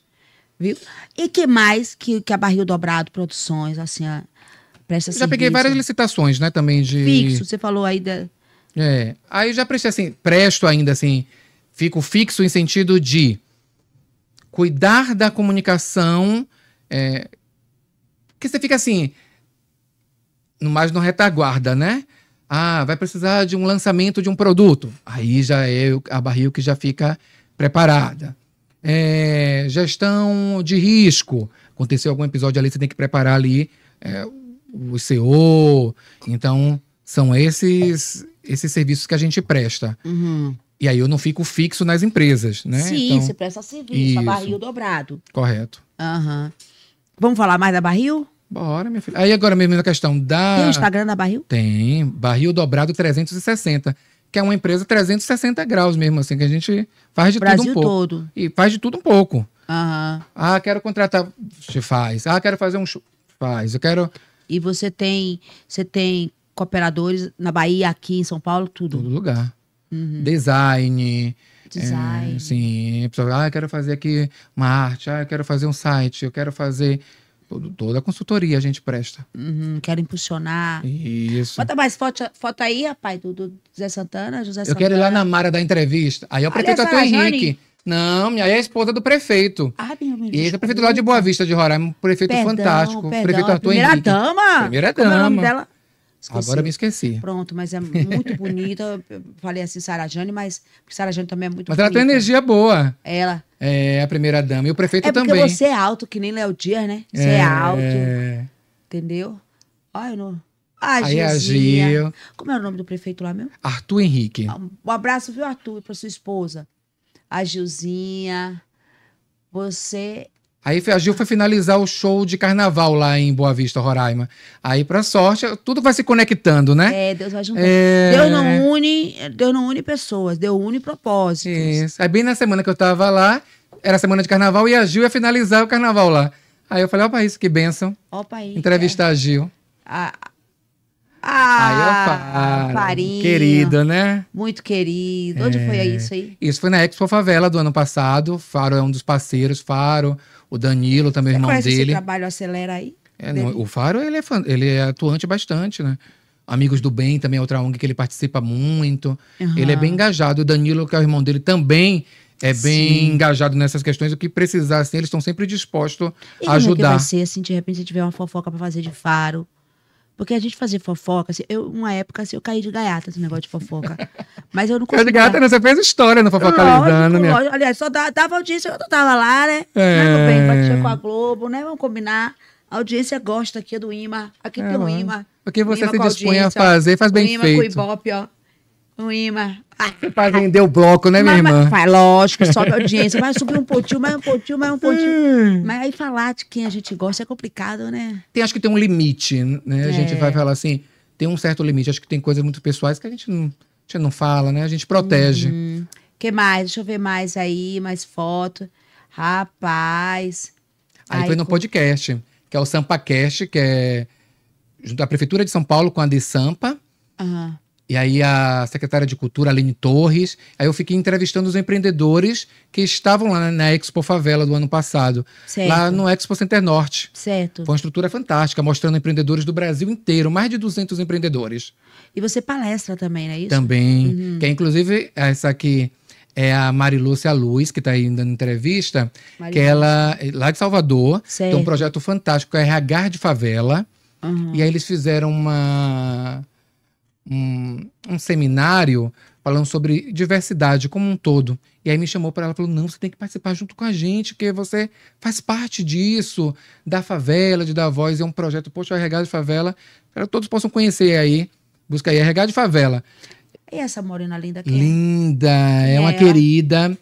Viu? E que mais que, que a Barril Dobrado Produções, assim, presta Já peguei várias licitações, né, também de... Fixo, você falou aí da... É, aí já prestei assim, presto ainda assim, fico fixo em sentido de cuidar da comunicação, é, que você fica assim, mais no retaguarda, né? Ah, vai precisar de um lançamento de um produto. Aí já é a barril que já fica preparada. É, gestão de risco. Aconteceu algum episódio ali, você tem que preparar ali é, o CEO. Então, são esses, esses serviços que a gente presta. Uhum. E aí eu não fico fixo nas empresas, né? Sim, então, você presta serviço, isso. a barril dobrado. Correto. Uhum. Vamos falar mais da barril? Bora, minha filha. Aí agora mesmo na questão da. Tem o Instagram da Barril? Tem. Barril Dobrado 360, que é uma empresa 360 graus mesmo, assim, que a gente faz de Brasil tudo um pouco. todo. E faz de tudo um pouco. Uhum. Ah, quero contratar. Você faz. Ah, quero fazer um show. Faz. Eu quero. E você tem, você tem cooperadores na Bahia, aqui em São Paulo, tudo. Todo lugar. Uhum. Design. É, Design. É, sim, ah, eu quero fazer aqui uma arte, ah, eu quero fazer um site, eu quero fazer. toda a consultoria a gente presta. Uhum, quero impulsionar. Isso. Bota mais foto, foto aí, rapaz, do, do José Santana, José Eu quero ir lá na Mara da entrevista. Aí eu pretendo até o Henrique. Não, minha é a esposa do prefeito. Ah, meu Deus. Ex-prefeito é prefeito lá de Boa Vista de Roraima, um prefeito perdão, fantástico. Perdão, prefeito Arthur primeira Henrique. Dama. Primeira dama. é o nome dela? Esqueci. Agora me esqueci. Pronto, mas é muito bonita. Eu falei assim, Jane, mas Jane também é muito Mas bonita. ela tem energia boa. É ela. É, a primeira dama. E o prefeito é também. É porque você é alto, que nem Léo Dias, né? Você é, é alto. Entendeu? Olha, não... Ah, Aí agiu. Como é o nome do prefeito lá mesmo? Arthur Henrique. Um abraço, viu, Arthur, e para sua esposa a Gilzinha. Você. Aí a Gil foi finalizar o show de carnaval lá em Boa Vista, Roraima. Aí, pra sorte, tudo vai se conectando, né? É, Deus vai juntando. É... Deus, não une, Deus não une pessoas, Deus une propósitos. Isso. Aí, bem na semana que eu tava lá, era semana de carnaval e a Gil ia finalizar o carnaval lá. Aí eu falei, opa, isso, que benção. Opa, aí. Entrevistar é. a Gil. A, ah, Aí Farinha. Querido, né? Muito querido. Onde é... foi isso aí? Isso foi na Expo Favela do ano passado. Faro é um dos parceiros, Faro, o Danilo, também é o irmão dele. Esse trabalho acelera aí? É, o Faro ele é, fã, ele é atuante bastante, né? Amigos do Bem também é outra ONG que ele participa muito. Uhum. Ele é bem engajado. O Danilo, que é o irmão dele, também é bem Sim. engajado nessas questões. O que precisar, assim, eles estão sempre dispostos a é ajudar. E vai ser, assim, de repente, se tiver uma fofoca para fazer de Faro, porque a gente fazia fofoca, assim, eu, uma época assim, eu caí de gaiata esse negócio de fofoca. Mas eu não consegui. de gaiata, não, você fez história no fofocalizando, né? Aliás, só dava, dava audiência quando eu tava lá, né? né é... Né, bem? com a Globo, né? Vamos combinar. A audiência gosta aqui é do IMA, aqui é, tem o que você IMA se dispõe a fazer, faz bem o IMA feito. com o Ibope, ó. Um imã. Pra vender o bloco, né, minha mas, irmã? Mas, lógico, sobe a audiência. Vai subir um pouquinho, mais um pouquinho, mais um pouquinho. Hum. mas aí falar de quem a gente gosta é complicado, né? Tem, acho que tem um limite, né? É. A gente é. vai falar assim, tem um certo limite. Acho que tem coisas muito pessoais que a gente não, a gente não fala, né? A gente protege. Uhum. que mais? Deixa eu ver mais aí, mais foto. Rapaz. Aí foi no com... podcast, que é o SampaCast, que é junto à Prefeitura de São Paulo com a de Sampa. Uhum. E aí a secretária de Cultura, Aline Torres, aí eu fiquei entrevistando os empreendedores que estavam lá na Expo Favela do ano passado, certo. lá no Expo Center Norte. Certo. Foi uma estrutura fantástica, mostrando empreendedores do Brasil inteiro, mais de 200 empreendedores. E você palestra também, não é isso? Também, uhum. que é inclusive essa aqui é a Marilúcia Luz, que está aí dando entrevista, Marilúcia. que ela é lá de Salvador, certo. tem um projeto fantástico, que é RH de favela. Uhum. E aí eles fizeram uma um, um seminário falando sobre diversidade como um todo. E aí me chamou para ela e falou: não, você tem que participar junto com a gente, porque você faz parte disso, da favela, de dar voz. É um projeto, poxa, RH de favela, para todos possam conhecer aí. Busca aí RH de favela. E essa morena linda aqui? É? Linda, é, é uma querida.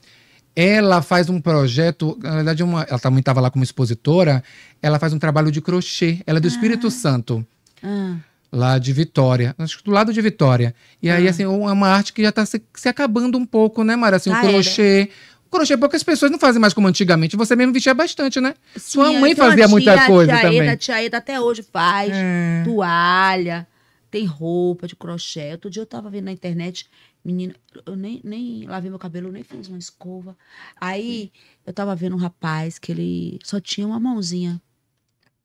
Ela faz um projeto, na verdade, é uma, ela também estava lá como expositora. Ela faz um trabalho de crochê. Ela é do ah. Espírito Santo. Ah lá de Vitória, acho que do lado de Vitória. E aí, ah. assim, é uma arte que já está se, se, acabando um pouco, né, Mara? Assim, já o ah, é, crochê. Era. Né? O crochê poucas pessoas não fazem mais como antigamente. Você mesmo vestia bastante, né? Sim, Sua é, mãe fazia tia, muita coisa tia também. Eda, tia Eda até hoje faz é. toalha, tem roupa de crochê. Outro dia eu estava vendo na internet, menina, eu nem, nem lavei meu cabelo, nem fiz uma escova. Aí eu estava vendo um rapaz que ele só tinha uma mãozinha.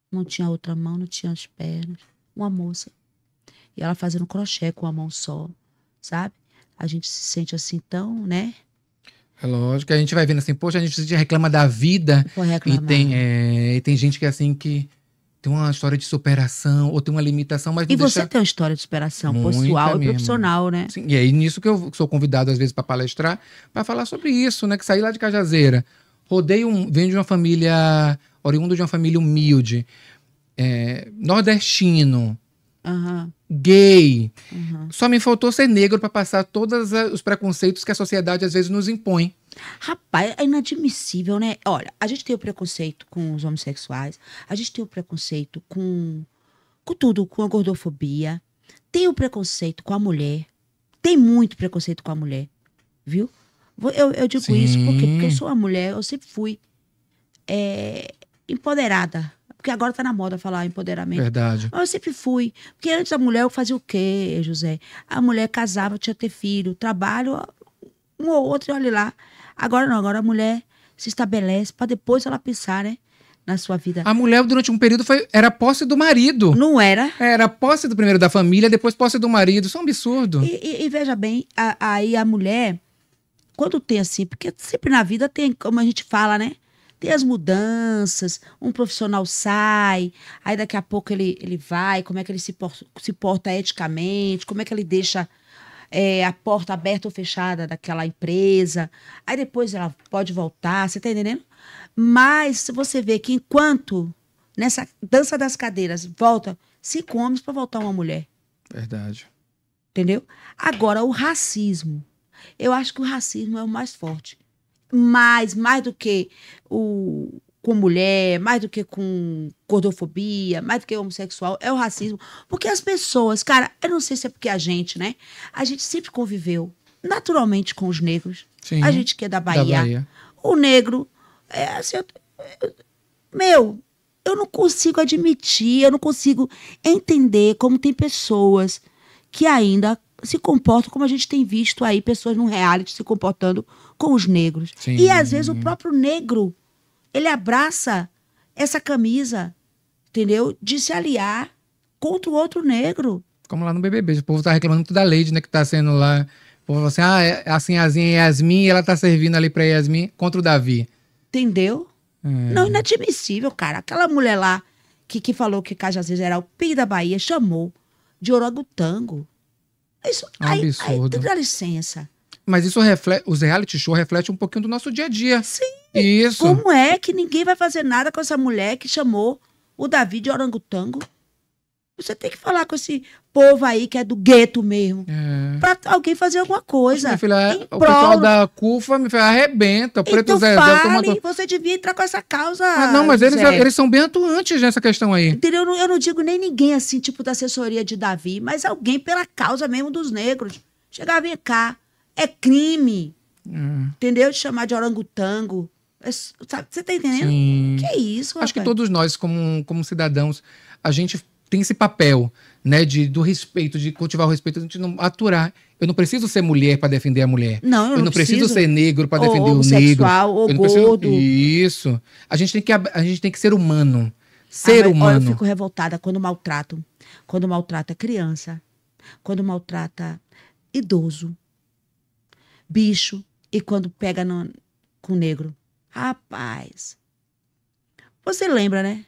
Não tinha outra mão, não tinha as pernas. Uma moça e ela fazendo crochê com a mão só, sabe? A gente se sente assim tão, né? É lógico, a gente vai vendo assim, poxa, a gente reclama da vida. E tem, é, e tem gente que é assim que tem uma história de superação ou tem uma limitação, mas E deixa... você tem uma história de superação pessoal e profissional, né? Sim, e aí é nisso que eu sou convidado às vezes para palestrar, para falar sobre isso, né? Que saí lá de Cajazeira, rodei um, venho de uma família oriundo de uma família humilde, é, nordestino, uhum. gay. Uhum. Só me faltou ser negro para passar todos os preconceitos que a sociedade às vezes nos impõe. Rapaz, é inadmissível, né? Olha, a gente tem o preconceito com os homossexuais, a gente tem o preconceito com, com tudo, com a gordofobia, tem o preconceito com a mulher, tem muito preconceito com a mulher, viu? Eu, eu digo Sim. isso porque, porque eu sou uma mulher, eu sempre fui é, empoderada porque agora tá na moda falar empoderamento. Verdade. Mas eu sempre fui. Porque antes a mulher eu fazia o quê, José? A mulher casava, tinha que ter filho, trabalho, um ou outro, e olha lá. Agora não, agora a mulher se estabelece para depois ela pensar, né? na sua vida. A mulher, durante um período, foi, era posse do marido. Não era? Era posse do primeiro da família, depois posse do marido. Isso é um absurdo. E, e, e veja bem, aí a, a, mulher, quando tem assim, porque sempre na vida tem, como a gente fala, né? Tem as mudanças, um profissional sai, aí daqui a pouco ele, ele vai, como é que ele se porta, se porta eticamente, como é que ele deixa é, a porta aberta ou fechada daquela empresa, aí depois ela pode voltar, você tá entendendo? Mas você vê que enquanto nessa dança das cadeiras volta cinco homens para voltar uma mulher. Verdade. Entendeu? Agora, o racismo. Eu acho que o racismo é o mais forte mais, mais do que o, com mulher, mais do que com cordofobia, mais do que homossexual, é o racismo. Porque as pessoas, cara, eu não sei se é porque a gente, né? A gente sempre conviveu naturalmente com os negros. Sim, a gente que é da Bahia. Da Bahia. O negro, é assim, eu, meu, eu não consigo admitir, eu não consigo entender como tem pessoas que ainda se comportam como a gente tem visto aí pessoas num reality se comportando com os negros. Sim. E às vezes o próprio negro, ele abraça essa camisa, entendeu? De se aliar contra o outro negro. Como lá no BBB, o povo tá reclamando muito da Lady, né, que tá sendo lá. O povo fala assim, ah, é, a Sinhazinha é Yasmin e ela tá servindo ali pra Yasmin contra o Davi. Entendeu? É. Não, inadmissível, cara. Aquela mulher lá que, que falou que Cajazeiras era o PI da Bahia, chamou de orangotango. Isso, é aí, absurdo. Aí, dá licença. Mas isso reflete, os reality show reflete um pouquinho do nosso dia a dia. Sim. Isso. Como é que ninguém vai fazer nada com essa mulher que chamou o Davi de orangotango? Você tem que falar com esse povo aí que é do gueto mesmo. É. Pra alguém fazer alguma coisa. em o prol... pessoal da CUFA me fala, arrebenta. O então preto então Zé, fale, Zé, você devia entrar com essa causa. Ah, não, mas eles, eles são bem atuantes nessa questão aí. Entendeu? Eu não, eu não digo nem ninguém assim, tipo da assessoria de Davi, mas alguém pela causa mesmo dos negros. Chegar, a vir cá. É crime. É. Entendeu? De chamar de orangotango. É, sabe, você tá entendendo? Sim. Que é isso, Acho rapaz? que todos nós, como, como cidadãos, a gente tem esse papel, né, de, do respeito, de cultivar o respeito, a gente não aturar. Eu não preciso ser mulher para defender a mulher. Não, eu, eu não, não preciso, ser negro para defender o negro. Ou eu não gordo. Preciso... Isso. A gente tem que a gente tem que ser humano. Ah, ser ah, humano. Olha, eu fico revoltada quando maltrato, quando maltrata criança, quando maltrata idoso, bicho e quando pega no, com negro. Rapaz. Você lembra, né?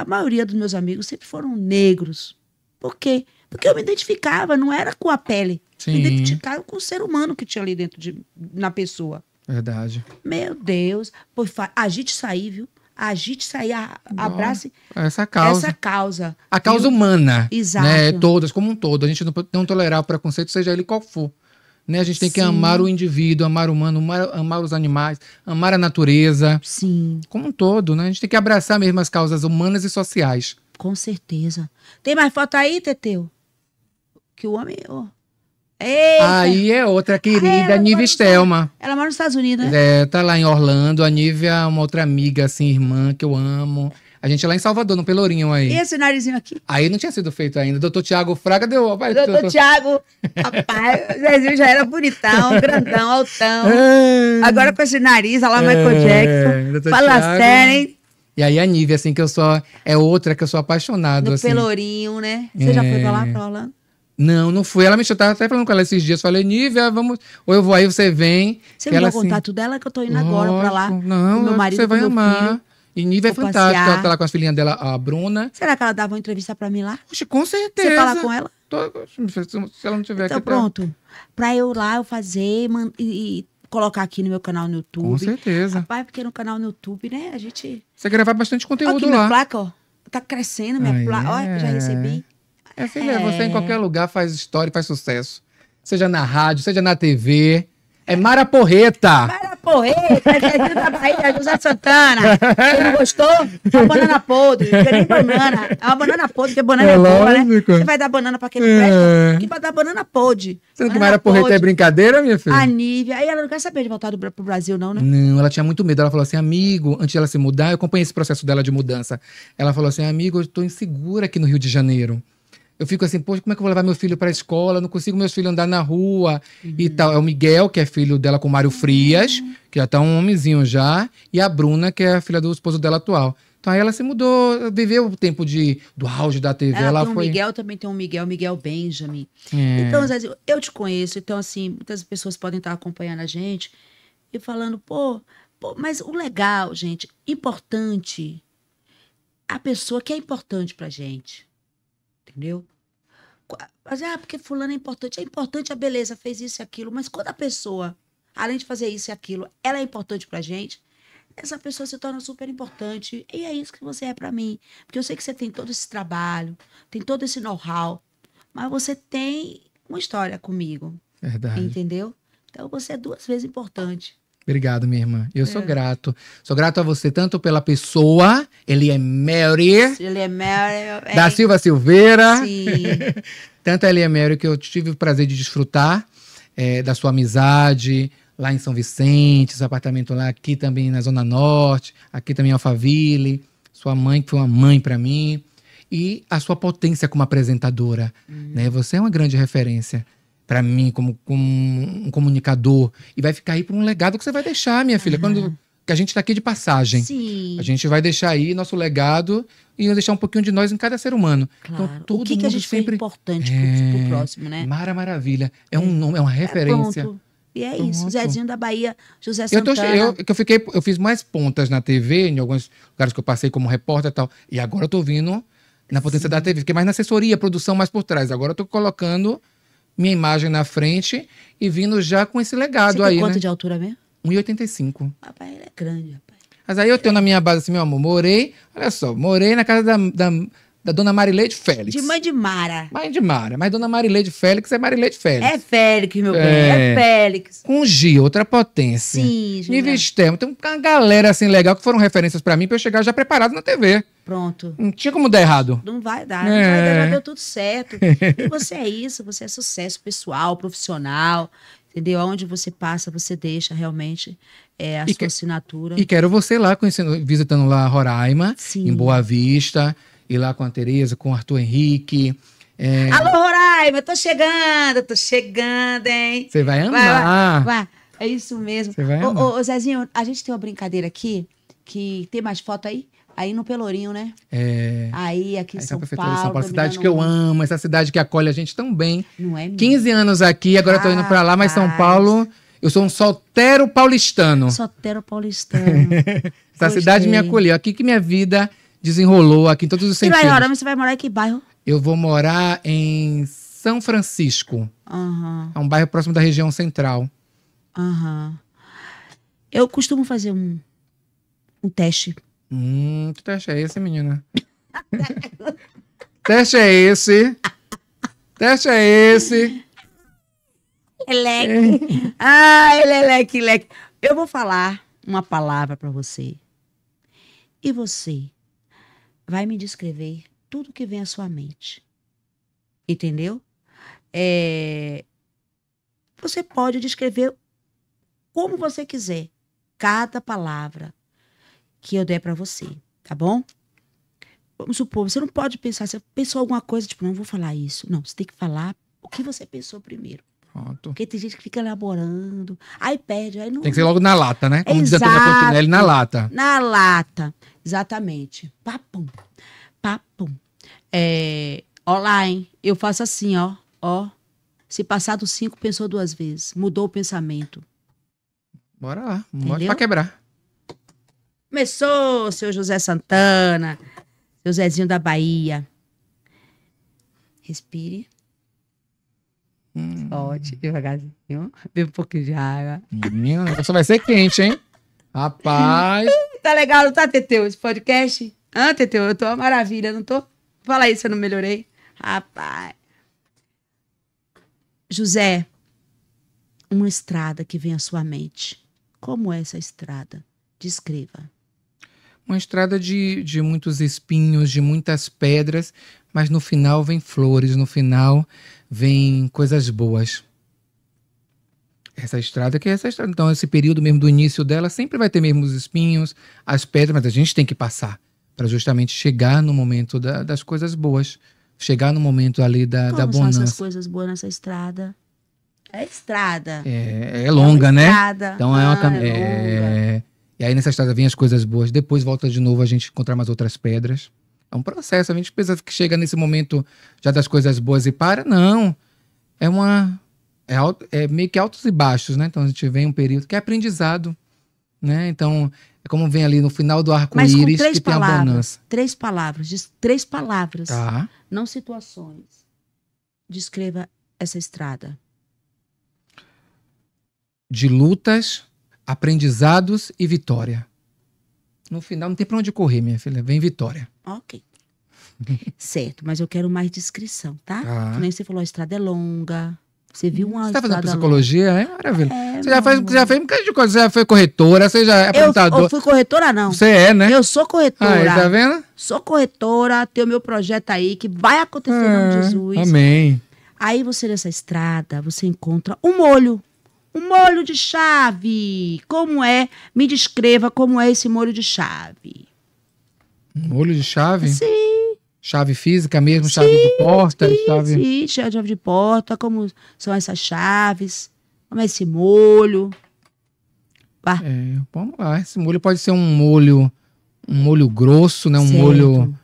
a maioria dos meus amigos sempre foram negros. Por quê? Porque eu me identificava, não era com a pele. Sim. Me identificava com o ser humano que tinha ali dentro de, na pessoa. Verdade. Meu Deus. Pô, a gente sair, viu? a gente aí, a, abrace essa causa. Essa causa. A causa viu? humana. Né? Exato. Né? Todas, como um todo. A gente não, não tolerar o preconceito, seja ele qual for. Né? A gente tem que amar o indivíduo, amar o humano, amar, amar, os animais, amar a natureza. Sim. Como um todo, né? A gente tem que abraçar mesmo as causas humanas e sociais. Com certeza. Tem mais foto aí, Teteu? Que o homem. Oh. Eita. Aí é outra ah, querida, ah, Nívia Estelma. Ela mora nos Estados Unidos, né? É, tá lá em Orlando. A Nívia é uma outra amiga, assim, irmã, que eu amo. A gente é lá em Salvador, no Pelourinho aí. E esse narizinho aqui? Aí não tinha sido feito ainda. Doutor Tiago Fraga deu. Rapaz, Doutor tô... Tiago, rapaz, o Zezinho já era bonitão, grandão, altão. É. Agora com esse nariz, olha lá, é, Michael é... Jackson. Fala Thiago... sério, hein? E aí a Nívia, assim, que eu sou. É outra que eu sou apaixonado. No assim. Pelourinho, né? Você é... já foi pra lá, pra Orlando Não, não fui. Ela me chutava até falando com ela esses dias. Falei, Nívia, vamos. Ou eu vou aí, você vem. Você me deu o contato assim, dela que eu tô indo agora pra lá. Não, meu marido, você vai amar. Filho. E Nive é fantástica. Ela tá lá com as filhinhas dela, a Bruna. Será que ela dava uma entrevista pra mim lá? Oxe, com certeza. Você fala com ela? Tô, se ela não tiver então, aqui. pronto. Pra... pra... eu lá, eu fazer man... e, e colocar aqui no meu canal no YouTube. Com certeza. Rapaz, porque no canal no YouTube, né, a gente... Você gravar bastante conteúdo aqui, lá. minha placa, ó. Tá crescendo minha ah, placa. Olha, é. já recebi. É, filha, é. você em é. qualquer lugar faz história e faz sucesso. Seja na rádio, seja na TV. É Mara Porreta. Mara Porreta, é da Bahia, José Santana. Você não gostou, é uma banana podre. Não nem banana. É uma banana podre, porque banana é, é boa, né? Você vai dar banana pra quem não presta? É. Que vai dar banana podre. Sendo banana que Mara Porreta é podre. é brincadeira, minha filha? A Nívia. Aí ela não quer saber de voltar do, pro Brasil, não, né? Não, ela tinha muito medo. Ela falou assim, amigo, antes de ela se mudar, eu acompanhei esse processo dela de mudança. Ela falou assim, amigo, eu tô insegura aqui no Rio de Janeiro eu fico assim, poxa, como é que eu vou levar meu filho para a escola? Não consigo meus filhos andar na rua uhum. e tal. É o Miguel, que é filho dela com o Mário Frias, uhum. que já tá um homenzinho já, e a Bruna, que é a filha do esposo dela atual. Então aí ela se mudou, viveu o tempo de, do auge da TV. Ela, ah, ela tem foi... Miguel, também tem um Miguel, Miguel Benjamin. É. Então, Zé, eu te conheço, então assim, muitas pessoas podem estar acompanhando a gente e falando, pô, pô mas o legal, gente, importante, a pessoa que é importante pra gente entendeu? ah, porque fulano é importante. É importante a beleza, fez isso e aquilo. Mas quando a pessoa, além de fazer isso e aquilo, ela é importante pra gente, essa pessoa se torna super importante. E é isso que você é para mim. Porque eu sei que você tem todo esse trabalho, tem todo esse know-how, mas você tem uma história comigo. Verdade. Entendeu? Então você é duas vezes importante. Obrigado, minha irmã. Eu é. sou grato. Sou grato a você tanto pela pessoa, ele é Mary. Ele é Mary. É da Silva Silveira. Sim. tanto ele é Mary que eu tive o prazer de desfrutar é, da sua amizade lá em São Vicente, esse apartamento lá aqui também na Zona Norte, aqui também em Alphaville. Sua mãe que foi uma mãe para mim e a sua potência como apresentadora, hum. né? Você é uma grande referência para mim como, como, um comunicador e vai ficar aí para um legado que você vai deixar, minha filha. Uhum. Quando que a gente está aqui de passagem. Sim. A gente vai deixar aí nosso legado e deixar um pouquinho de nós em cada ser humano. Então, claro. Então, todo o que, mundo que a gente é sempre... importante é... para o próximo, né? Mara Maravilha. É, um, é. nome, é uma é referência. É e é isso, Zezinho da Bahia, José Santana. Eu, tô, eu, eu, fiquei, eu fiz mais pontas na TV, em alguns lugares que eu passei como repórter e tal. E agora eu tô vindo na potência Sim. da TV. Fiquei mais na assessoria, produção mais por trás. Agora eu tô colocando minha imagem na frente e vindo já com esse legado Você aí. Quanto né? de altura mesmo? 1,85. Rapaz, ele é grande, rapaz. Mas aí eu tenho na minha base assim, meu amor, morei, olha só, morei na casa da, da da dona Marileide Félix. De mãe de Mara. Mãe de Mara. Mas dona Marileide Félix é Marileide Félix. É Félix, meu bem. É, é Félix. Com G, outra potência. Sim, Nível Tem uma galera assim legal que foram referências para mim para eu chegar já preparado na TV. Pronto. Não tinha como dar errado. Não vai dar, é. não vai dar, deu tudo certo. É. e você é isso, você é sucesso pessoal, profissional, entendeu? Aonde você passa, você deixa realmente é, a e sua que... assinatura. E quero você lá conhecendo, visitando lá Roraima, Sim. em Boa Vista ir lá com a Tereza, com o Arthur Henrique. É... Alô, Roraima, tô chegando, tô chegando, hein? Você vai andar? Vai, vai, vai. É isso mesmo. Você vai ô, Ô, Zezinho, a gente tem uma brincadeira aqui, que tem mais foto aí? Aí no Pelourinho, né? É. Aí aqui em São, São Paulo. São Paulo, cidade que eu amo, essa cidade que acolhe a gente tão bem. Não é mesmo? 15 anos aqui, agora ah, eu tô indo pra lá, mas São Paulo... Eu sou um soltero paulistano. Soltero paulistano. Essa Gostei. cidade me acolheu. Aqui que minha vida desenrolou aqui em todos os sentidos. E vai, você vai morar em que bairro? Eu vou morar em São Francisco. Uhum. É um bairro próximo da região central. Uhum. Eu costumo fazer um, um teste. Hum, que teste é esse, menina? teste é esse? teste é esse? Leleque. É ah, leleque, é leque. Eu vou falar uma palavra para você. E você vai me descrever tudo que vem à sua mente. Entendeu? É... Você pode descrever como você quiser cada palavra que eu der para você, tá bom? Vamos supor, você não pode pensar, você pensou alguma coisa, tipo, não vou falar isso. Não, você tem que falar o que você pensou primeiro. Pronto. Porque tem gente que fica elaborando, aí perde, aí não. Tem que ser logo na lata, né? Como Exato, diz a Fontenelle, na lata. Na lata, exatamente. Papum, papum. É, online, eu faço assim, ó, ó. Se passar dos cinco, pensou duas vezes. Mudou o pensamento. Bora lá, bora pra quebrar. Começou, seu José Santana, seu Zezinho da Bahia. Respire. Hum. devagarzinho. Bebe um pouquinho de água. Menina, essa vai ser quente, hein? Rapaz. tá legal, não tá, Teteu? Esse podcast? Ah, Teteu, eu tô uma maravilha, não tô? Fala aí se eu não melhorei. Rapaz. José, uma estrada que vem à sua mente. Como é essa estrada? Descreva. Uma estrada de, de muitos espinhos, de muitas pedras, mas no final vem flores, no final vem coisas boas. Essa estrada que é essa estrada. Então, esse período mesmo do início dela sempre vai ter mesmo os espinhos, as pedras, mas a gente tem que passar para justamente chegar no momento da, das coisas boas. Chegar no momento ali da, Como da bonança. São essas coisas boas nessa estrada. É estrada. É, é longa, é né? Estrada. Então é ah, é uma cam... é, é E aí nessa estrada vem as coisas boas. Depois volta de novo a gente encontrar mais outras pedras. É um processo. A gente pensa que chega nesse momento já das coisas boas e para. Não. É uma. É, alto, é meio que altos e baixos, né? Então a gente vem um período que é aprendizado, né? Então é como vem ali no final do arco-íris que palavras, tem a bonança. Três palavras, diz três palavras, tá. não situações. Descreva essa estrada. De lutas, aprendizados e vitória. No final não tem para onde correr, minha filha. Vem vitória. Ok. certo, mas eu quero mais descrição, tá? tá. Que nem você falou, a estrada é longa. Você viu uma. Você tá fazendo psicologia? Longa. É maravilha. É, você já fez, já fez de coisa. Você já foi corretora, você já é apresentadora. Eu, eu fui corretora, não. Você é, né? Eu sou corretora. Aí, tá vendo? Sou corretora, tenho meu projeto aí que vai acontecer é, em nome de ah, Jesus. Amém. Aí você nessa estrada, você encontra um molho. Um molho de chave. Como é? Me descreva como é esse molho de chave. Um molho de chave? Sim. Chave física mesmo, chave de porta, sim, chave. Sim, chave de porta, como são essas chaves? Como é esse molho? Vá. É, vamos lá. Esse molho pode ser um molho um molho grosso, né? Um certo. molho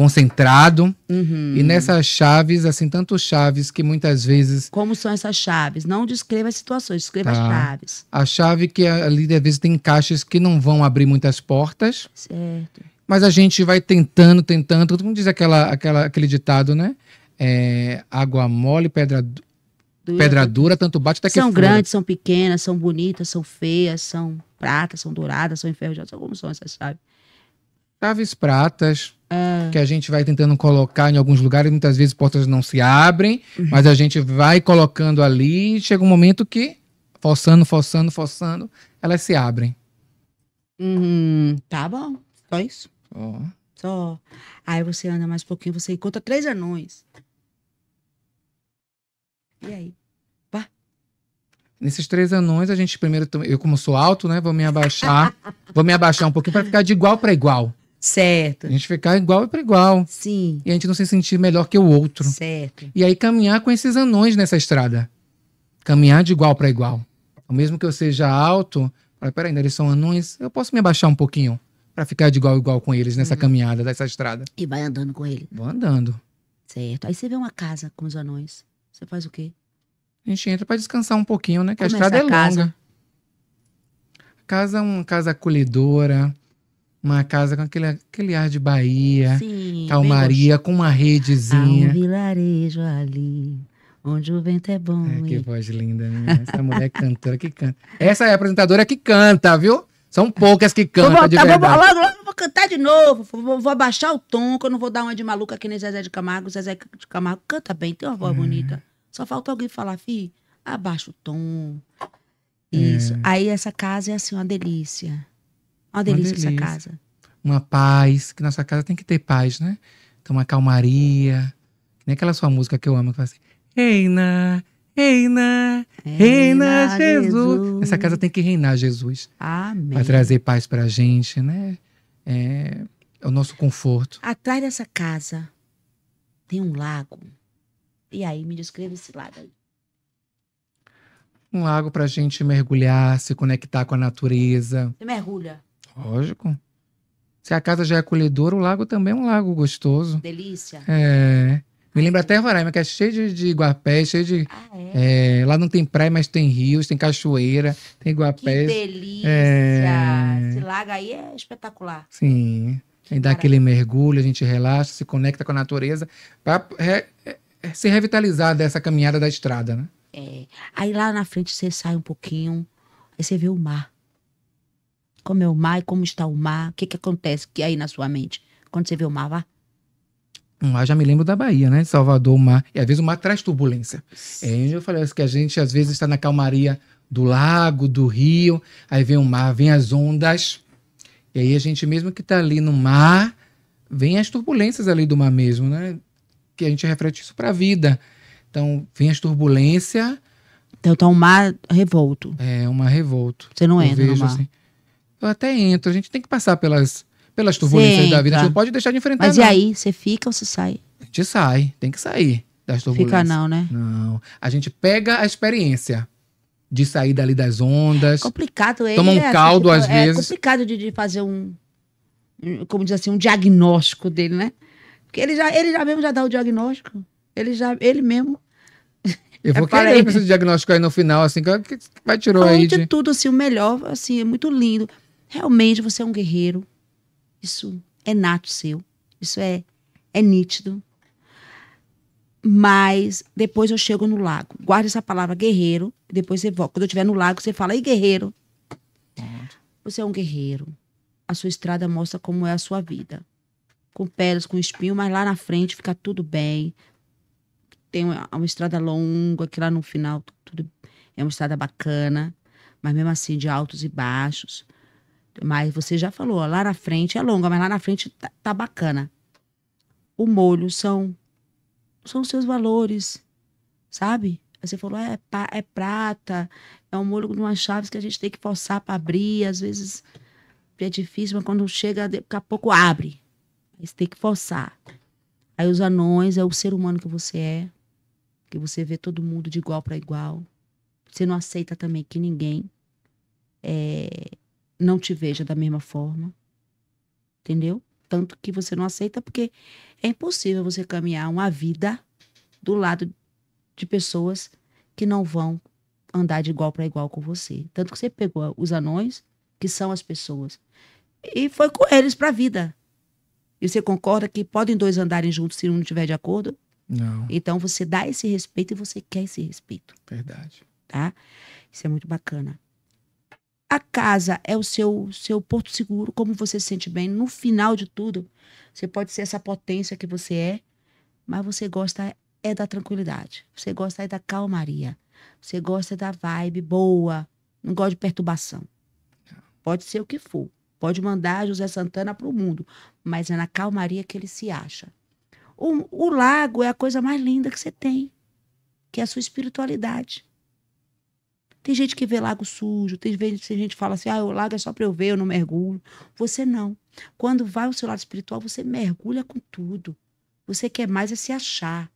concentrado. Uhum. E nessas chaves, assim, tanto chaves que muitas vezes. Como são essas chaves? Não descreva as situações, descreva tá. as chaves. A chave que ali, às vezes, tem caixas que não vão abrir muitas portas. Certo. Mas a gente vai tentando, tentando. Todo mundo diz aquela, aquela, aquele ditado, né? É, água mole, pedra, dura. pedra dura, tanto bate até que São grandes, são pequenas, são bonitas, são feias, são pratas, são douradas, são enferrujadas. Como são essas chaves? Chaves pratas, ah. que a gente vai tentando colocar em alguns lugares, muitas vezes portas não se abrem, uhum. mas a gente vai colocando ali e chega um momento que, forçando, forçando, forçando, elas se abrem. Uhum. tá bom, só isso. Oh. Só. Aí você anda mais um pouquinho, você encontra três anões. E aí? Vá. Nesses três anões, a gente primeiro. Eu, como sou alto, né? Vou me abaixar. vou me abaixar um pouquinho para ficar de igual para igual. Certo. A gente ficar igual para igual. Sim. E a gente não se sentir melhor que o outro. Certo. E aí caminhar com esses anões nessa estrada. Caminhar de igual para igual. Então, mesmo que eu seja alto, fala, peraí, eles são anões, eu posso me abaixar um pouquinho para ficar de igual para igual com eles nessa uhum. caminhada, dessa estrada. E vai andando com ele. Vou andando. Certo. Aí você vê uma casa com os anões. Você faz o quê? A gente entra para descansar um pouquinho, né? Que a é estrada é casa. longa. Casa é uma casa acolhedora uma casa com aquele, aquele ar de Bahia, Sim, calmaria, com uma redezinha. Há um vilarejo ali, onde o vento é bom. É, que voz linda, minha. Né? Essa mulher cantora que canta. Essa é a apresentadora que canta, viu? São poucas que cantam, de verdade. Vou, logo, logo, vou cantar de novo. Vou, vou, abaixar o tom, que eu não vou dar uma de maluca aqui nem Zezé de Camargo. Zezé de Camargo canta bem, tem uma voz é. bonita. Só falta alguém falar, fi, abaixa o tom. É. Isso. É. Aí essa casa é assim, uma delícia. Uma delícia, uma delícia. essa casa. Uma paz, que nossa casa tem que ter paz, né? Então, uma calmaria. Nem aquela sua música que eu amo, que fala assim: Reina, reina, reina, reina Jesus. Jesus. Essa casa tem que reinar Jesus. Amém. Para trazer paz para a gente, né? É, é o nosso conforto. Atrás dessa casa tem um lago. E aí, me descreva esse lago aí. Um lago para a gente mergulhar, se conectar com a natureza. Você mergulha? Lógico. Se a casa já é acolhedora, o lago também é um lago gostoso. Delícia. É. Me lembra até Roraima, que é cheio de, de cheio de. Ah, é? É, lá não tem praia, mas tem rios, tem cachoeira, tem iguapés. Que delícia! É... Esse lago aí é espetacular. Sim. Que dá aquele mergulho, a gente relaxa, se conecta com a natureza, para re... É, é, se revitalizar dessa caminhada da estrada, né? É. Aí lá na frente você sai um pouquinho, aí você vê o mar. Como é o mar e como está o mar? O que, que acontece que aí na sua mente quando você vê o mar lá? O mar já me lembro da Bahia, né? Salvador, o mar. E às vezes o mar traz turbulência. É, eu falei assim, que a gente às vezes está na calmaria do lago, do rio, aí vem o mar, vem as ondas. E aí a gente mesmo que está ali no mar, vem as turbulências ali do mar mesmo, né? Que a gente reflete isso para a vida. Então, vem as turbulências. Então tá um mar revolto. É, um mar revolto. Você não eu entra vejo, no mar. Assim, eu até entro. A gente tem que passar pelas, pelas turbulências da vida. A gente tá. não pode deixar de enfrentar. Mas não. e aí? Você fica ou você sai? A gente sai, tem que sair das turbulências. Fica não, né? Não. A gente pega a experiência de sair dali das ondas. É complicado, ele. Toma um é, assim, caldo é às é vezes. É complicado de, de fazer um, como diz assim, um diagnóstico dele, né? Porque ele já, ele já mesmo já dá o diagnóstico. Ele já, ele mesmo. Eu vou querer aí, esse diagnóstico aí no final, assim, que vai tirou aí de... de tudo, assim, o melhor, assim, é muito lindo. Realmente você é um guerreiro. Isso é nato seu. Isso é, é nítido. Mas depois eu chego no lago. Guarda essa palavra guerreiro. Depois você volta. Quando eu estiver no lago, você fala, ei, guerreiro. Você é um guerreiro. A sua estrada mostra como é a sua vida. Com pedras, com espinho, mas lá na frente fica tudo bem. Tem uma, uma estrada longa, que lá no final tudo é uma estrada bacana, mas mesmo assim de altos e baixos. Mas você já falou, ó, lá na frente é longa, mas lá na frente tá, tá bacana. O molho são são seus valores, sabe? Aí você falou, é, é prata, é um molho de umas chaves que a gente tem que forçar para abrir, às vezes é difícil, mas quando chega, daqui a pouco abre. Aí você tem que forçar. Aí os anões é o ser humano que você é, que você vê todo mundo de igual para igual. Você não aceita também que ninguém é, não te veja da mesma forma. Entendeu? Tanto que você não aceita, porque é impossível você caminhar uma vida do lado de pessoas que não vão andar de igual para igual com você. Tanto que você pegou os anões, que são as pessoas, e foi com eles para a vida. E você concorda que podem dois andarem juntos se um não estiver de acordo? Não. Então você dá esse respeito e você quer esse respeito. Verdade. Tá? Isso é muito bacana. A casa é o seu, seu porto seguro, como você se sente bem. No final de tudo, você pode ser essa potência que você é, mas você gosta é da tranquilidade. Você gosta é da calmaria. Você gosta é da vibe boa. Não gosta de perturbação. Pode ser o que for. Pode mandar José Santana para o mundo, mas é na calmaria que ele se acha. O, o lago é a coisa mais linda que você tem, que é a sua espiritualidade. Tem gente que vê lago sujo, tem gente que fala assim, ah, o lago é só para eu ver, eu não mergulho. Você não. Quando vai ao seu lado espiritual, você mergulha com tudo. Você quer mais é se achar.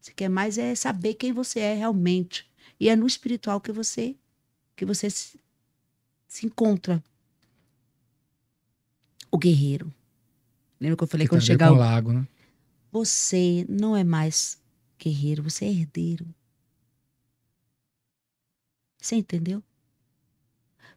Você quer mais é saber quem você é realmente. E é no espiritual que você que você se, se encontra. O guerreiro. Lembra que eu falei que quando chegar o lago, né? Você não é mais guerreiro, você é herdeiro. Você entendeu?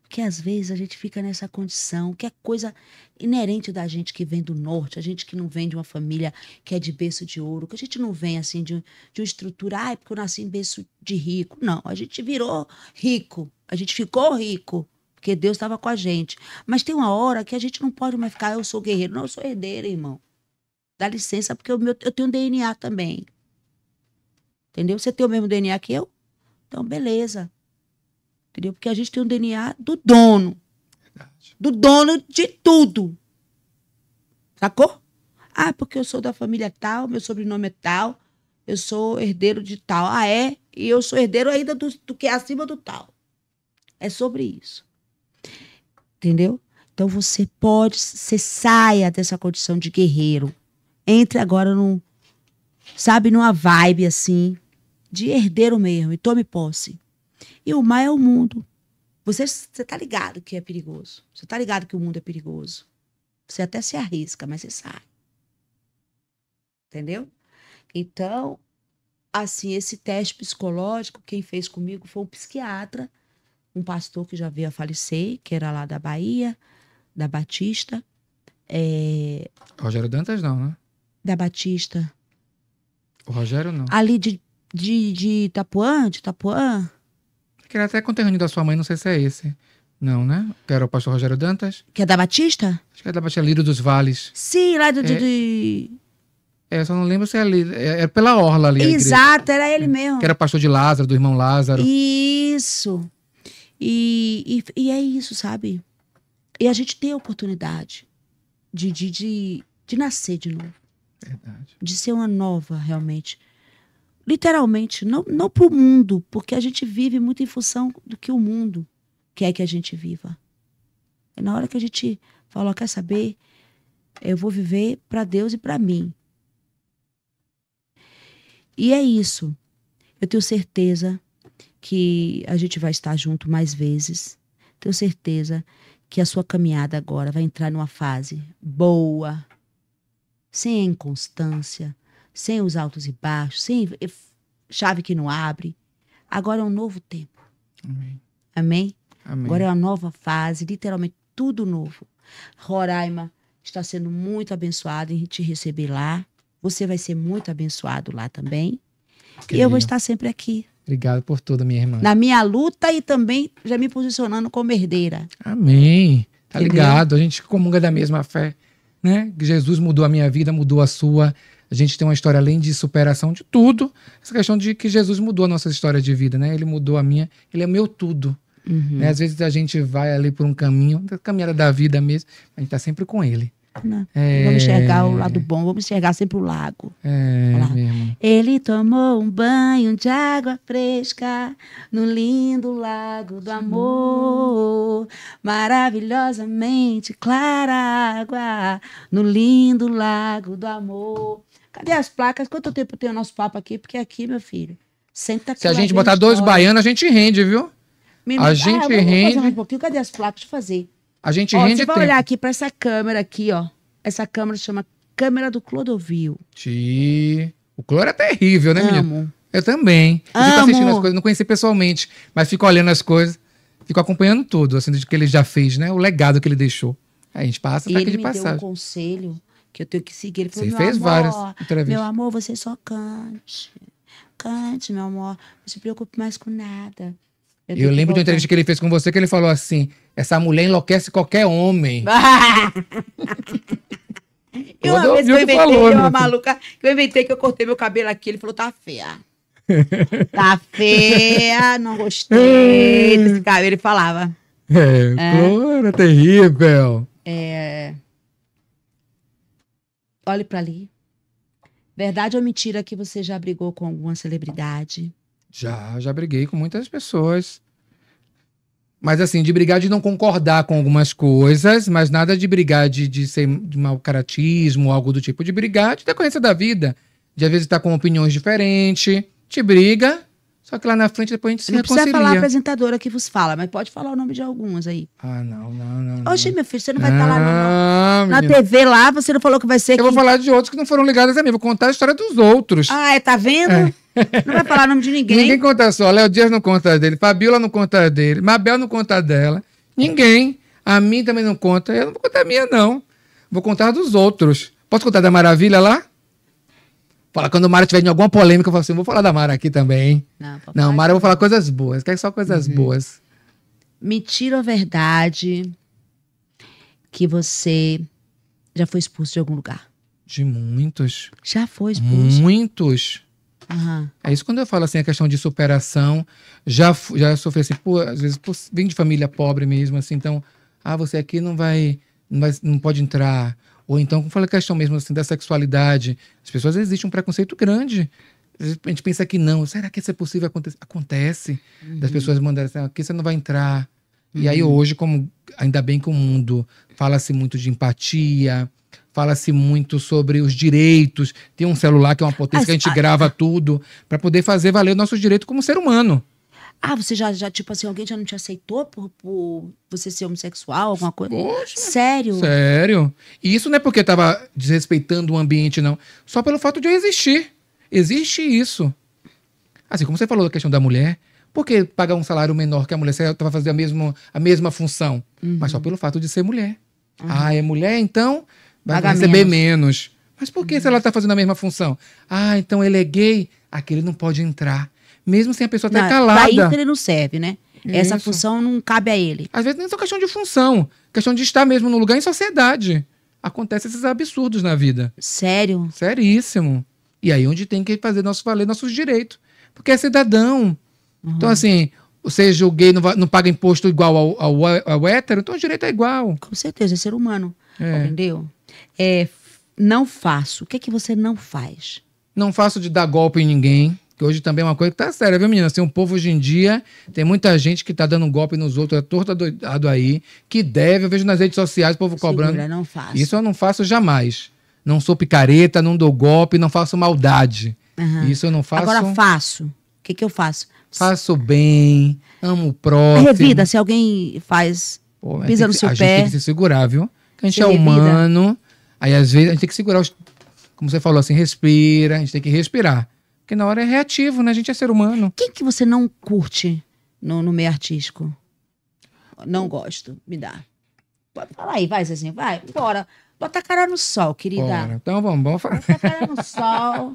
Porque às vezes a gente fica nessa condição, que é coisa inerente da gente que vem do norte, a gente que não vem de uma família que é de berço de ouro, que a gente não vem assim de, de uma estrutura, ah, é porque eu nasci em berço de rico. Não, a gente virou rico, a gente ficou rico, porque Deus estava com a gente. Mas tem uma hora que a gente não pode mais ficar, eu sou guerreiro. Não, eu sou herdeiro, irmão. Dá licença, porque eu, meu, eu tenho DNA também. Entendeu? Você tem o mesmo DNA que eu? Então, beleza. Entendeu? Porque a gente tem o DNA do dono. Verdade. Do dono de tudo. Sacou? Ah, porque eu sou da família tal, meu sobrenome é tal, eu sou herdeiro de tal. Ah, é? E eu sou herdeiro ainda do, do que é acima do tal. É sobre isso. Entendeu? Então você pode, você saia dessa condição de guerreiro. Entre agora num, sabe, numa vibe assim, de herdeiro mesmo, e tome posse. E o mar é o mundo. Você, você tá ligado que é perigoso. Você tá ligado que o mundo é perigoso. Você até se arrisca, mas você sai. Entendeu? Então, assim, esse teste psicológico, quem fez comigo foi um psiquiatra, um pastor que já veio a falecer, que era lá da Bahia, da Batista. É... Rogério Dantas não, né? Da Batista. O Rogério não. Ali de, de, de Itapuã, de Itapuã que era até conterrâneo da sua mãe, não sei se é esse. Não, né? Que era o pastor Rogério Dantas. Que é da Batista? Acho que é da Batista Lírio dos Vales. Sim, lá do. É, de... é só não lembro se é ali. É, pela Orla ali. Exato, era ele é. mesmo. Que era pastor de Lázaro, do irmão Lázaro. Isso. E, e, e é isso, sabe? E a gente tem a oportunidade de, de, de, de nascer de novo. Verdade. De ser uma nova, realmente literalmente, não, não para o mundo, porque a gente vive muito em função do que o mundo quer que a gente viva. É na hora que a gente fala, quer saber, eu vou viver para Deus e para mim. E é isso. Eu tenho certeza que a gente vai estar junto mais vezes. Tenho certeza que a sua caminhada agora vai entrar numa fase boa, sem inconstância, sem os altos e baixos, sem chave que não abre. Agora é um novo tempo. Amém. Amém? Amém. Agora é uma nova fase, literalmente tudo novo. Roraima está sendo muito abençoado em te receber lá. Você vai ser muito abençoado lá também. e eu vou estar sempre aqui. Obrigado por tudo, minha irmã. Na minha luta e também já me posicionando como herdeira. Amém. Tá Entendeu? ligado? A gente comunga da mesma fé, né? Jesus mudou a minha vida, mudou a sua a gente tem uma história além de superação de tudo, essa questão de que Jesus mudou a nossa história de vida, né? Ele mudou a minha, ele é meu tudo. Uhum. Né? Às vezes a gente vai ali por um caminho, caminhada da vida mesmo, a gente está sempre com ele. Né? É... Vamos enxergar o lado bom, vamos enxergar sempre o lago. É, Ele tomou um banho de água fresca no lindo lago do amor, maravilhosamente clara água no lindo lago do amor. Cadê as placas? Quanto tempo tem o nosso papo aqui? Porque aqui, meu filho, senta aqui. Se a gente botar dois baianos, a gente rende, viu? a gente ah, rende. Fazer um pouquinho. Cadê as placas? Deixa eu fazer. A gente ó, rende. Você vai olhar aqui para essa câmera aqui, ó. Essa câmera chama Câmera do Clodovil. Ti. O Cloro é terrível, né, menino? Eu também. Amo. Eu fico assistindo as coisas, não conheci pessoalmente, mas fico olhando as coisas, fico acompanhando tudo, assim, do que ele já fez, né? O legado que ele deixou. Aí a gente passa, tá aqui de passagem. Ele me deu um conselho que eu tenho que seguir. Ele falou, você fez amor, várias entrevistas. Meu amor, você só cante. Cante, meu amor. Não se preocupe mais com nada. Eu, eu lembro de uma entrevista que ele fez com você que ele falou assim: essa mulher enlouquece qualquer homem. eu uma vez que eu inventei, falou, eu uma né? maluca, que eu inventei que eu cortei meu cabelo aqui, ele falou: tá feia. tá feia, não gostei desse cabelo. Ele falava. É, é. terrível. É olhe para ali. Verdade ou mentira que você já brigou com alguma celebridade? Já, já briguei com muitas pessoas. Mas assim, de brigar de não concordar com algumas coisas, mas nada de brigar de, de ser de mau caratismo, algo do tipo. De brigar de decorrência da vida. De às vezes estar tá com opiniões diferentes. Te briga, só que lá na frente depois a gente se não reconcilia. Não precisa falar a apresentadora que vos fala, mas pode falar o nome de algumas aí. Ah, não, não, não. Oxe, meu filho, você não vai estar lá não. Ah, na TV lá, você não falou que vai ser... Eu quem... vou falar de outros que não foram ligados a mim, vou contar a história dos outros. Ah, é, tá vendo? É. Não vai falar o nome de ninguém. Ninguém conta só. Léo Dias não conta dele. Fabiola não conta dele. Mabel não conta dela. Ninguém. A mim também não conta. Eu não vou contar a minha, não. Vou contar dos outros. Posso contar da maravilha lá? Fala, quando o Mara tiver em alguma polêmica, eu falo assim: vou falar da Mara aqui também. Hein? Não, não Mara, eu vou falar coisas boas, quer só coisas uhum. boas. tira a verdade que você já foi expulso de algum lugar? De muitos. Já foi expulso? Muitos. Uhum. É isso quando eu falo assim, a questão de superação. Já, já sofri assim, pô, às vezes pô, vem de família pobre mesmo, assim, então, ah, você aqui não vai, não, vai, não pode entrar. Ou então, como fala a questão mesmo assim, da sexualidade, as pessoas existe um preconceito grande. A gente pensa que não, será que isso é possível acontecer? Acontece. Uhum. Das pessoas mandarem assim, ah, aqui você não vai entrar. Uhum. E aí uhum. hoje, como ainda bem que o mundo fala-se muito de empatia, fala-se muito sobre os direitos. Tem um celular que é uma potência As... que a gente grava tudo para poder fazer valer o nosso direito como ser humano. Ah, você já, já, tipo assim, alguém já não te aceitou por, por você ser homossexual, alguma coisa? Poxa, sério? Sério. E isso não é porque tava desrespeitando o ambiente, não. Só pelo fato de existir. Existe isso. Assim, como você falou da questão da mulher, por que pagar um salário menor que a mulher se ela tava fazendo a mesma, a mesma função? Uhum. Mas só pelo fato de ser mulher. Uhum. Ah, é mulher, então vai Paga receber menos. menos. Mas por que uhum. se ela está uhum. fazendo a mesma função? Ah, então ele é gay, aquele não pode entrar mesmo sem a pessoa estar calada. Para ele não serve, né? Isso. Essa função não cabe a ele. Às vezes não é só questão de função, questão de estar mesmo no lugar em sociedade. Acontecem esses absurdos na vida. Sério? Seríssimo. E aí onde tem que fazer nosso valer nossos direitos. Porque é cidadão. Uhum. Então, assim, seja o gay não, não paga imposto igual ao, ao, ao, hétero, então o direito é igual. Com certeza, é ser humano. É. Entendeu? É, não faço. O que é que você não faz? Não faço de dar golpe em ninguém que hoje também é uma coisa que tá séria, viu, menina? Assim, o um povo hoje em dia tem muita gente que tá dando um golpe nos outros, é torta doidado aí, que deve, eu vejo nas redes sociais o povo Segura, cobrando. Não faço. Isso eu não faço jamais. Não sou picareta, não dou golpe, não faço maldade. Uhum. Isso eu não faço. Agora faço. O que, que eu faço? Faço bem, amo o próximo. Revida, se alguém faz, Pô, pisa no que, seu a pé. A gente tem que se segurar, viu? Porque a gente se é revida. humano, aí às vezes a gente tem que segurar os como você falou assim, respira, a gente tem que respirar. Porque na hora é reativo, né? A gente é ser humano. Quem que você não curte no, no meio artístico? Não gosto, me dá. Fala aí, vai, Zezinho, vai, bora. Bota a cara no sol, querida. Bora. Então vamos, vamos falar. Bota a cara no sol.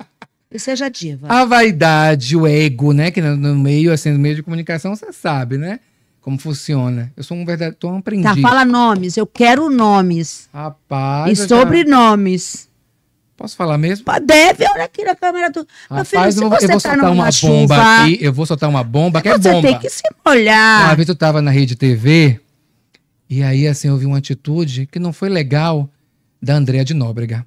E seja diva. A vaidade, o ego, né? Que no, no meio, assim, no meio de comunicação, você sabe, né? Como funciona. Eu sou um verdadeiro, tô um tá, aprendiz. Tá, fala nomes. Eu quero nomes. Rapaz. E sobrenomes. Já... Posso falar mesmo? Deve, olha aqui na câmera do. Rapaz, filho, se eu, vou, eu vou tá soltar uma bomba chuva, aqui. Eu vou soltar uma bomba, que é bomba. Você tem que se molhar. Uma vez eu tava na rede TV, e aí, assim, eu vi uma atitude que não foi legal da Andrea de Nóbrega.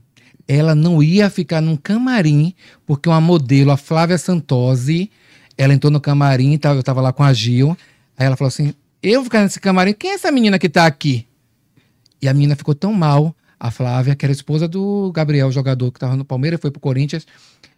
Ela não ia ficar num camarim, porque uma modelo, a Flávia Santose, ela entrou no camarim, eu tava lá com a Gil. Aí ela falou assim: Eu vou ficar nesse camarim, quem é essa menina que tá aqui? E a menina ficou tão mal a Flávia, que era esposa do Gabriel, jogador que estava no Palmeiras, foi pro Corinthians.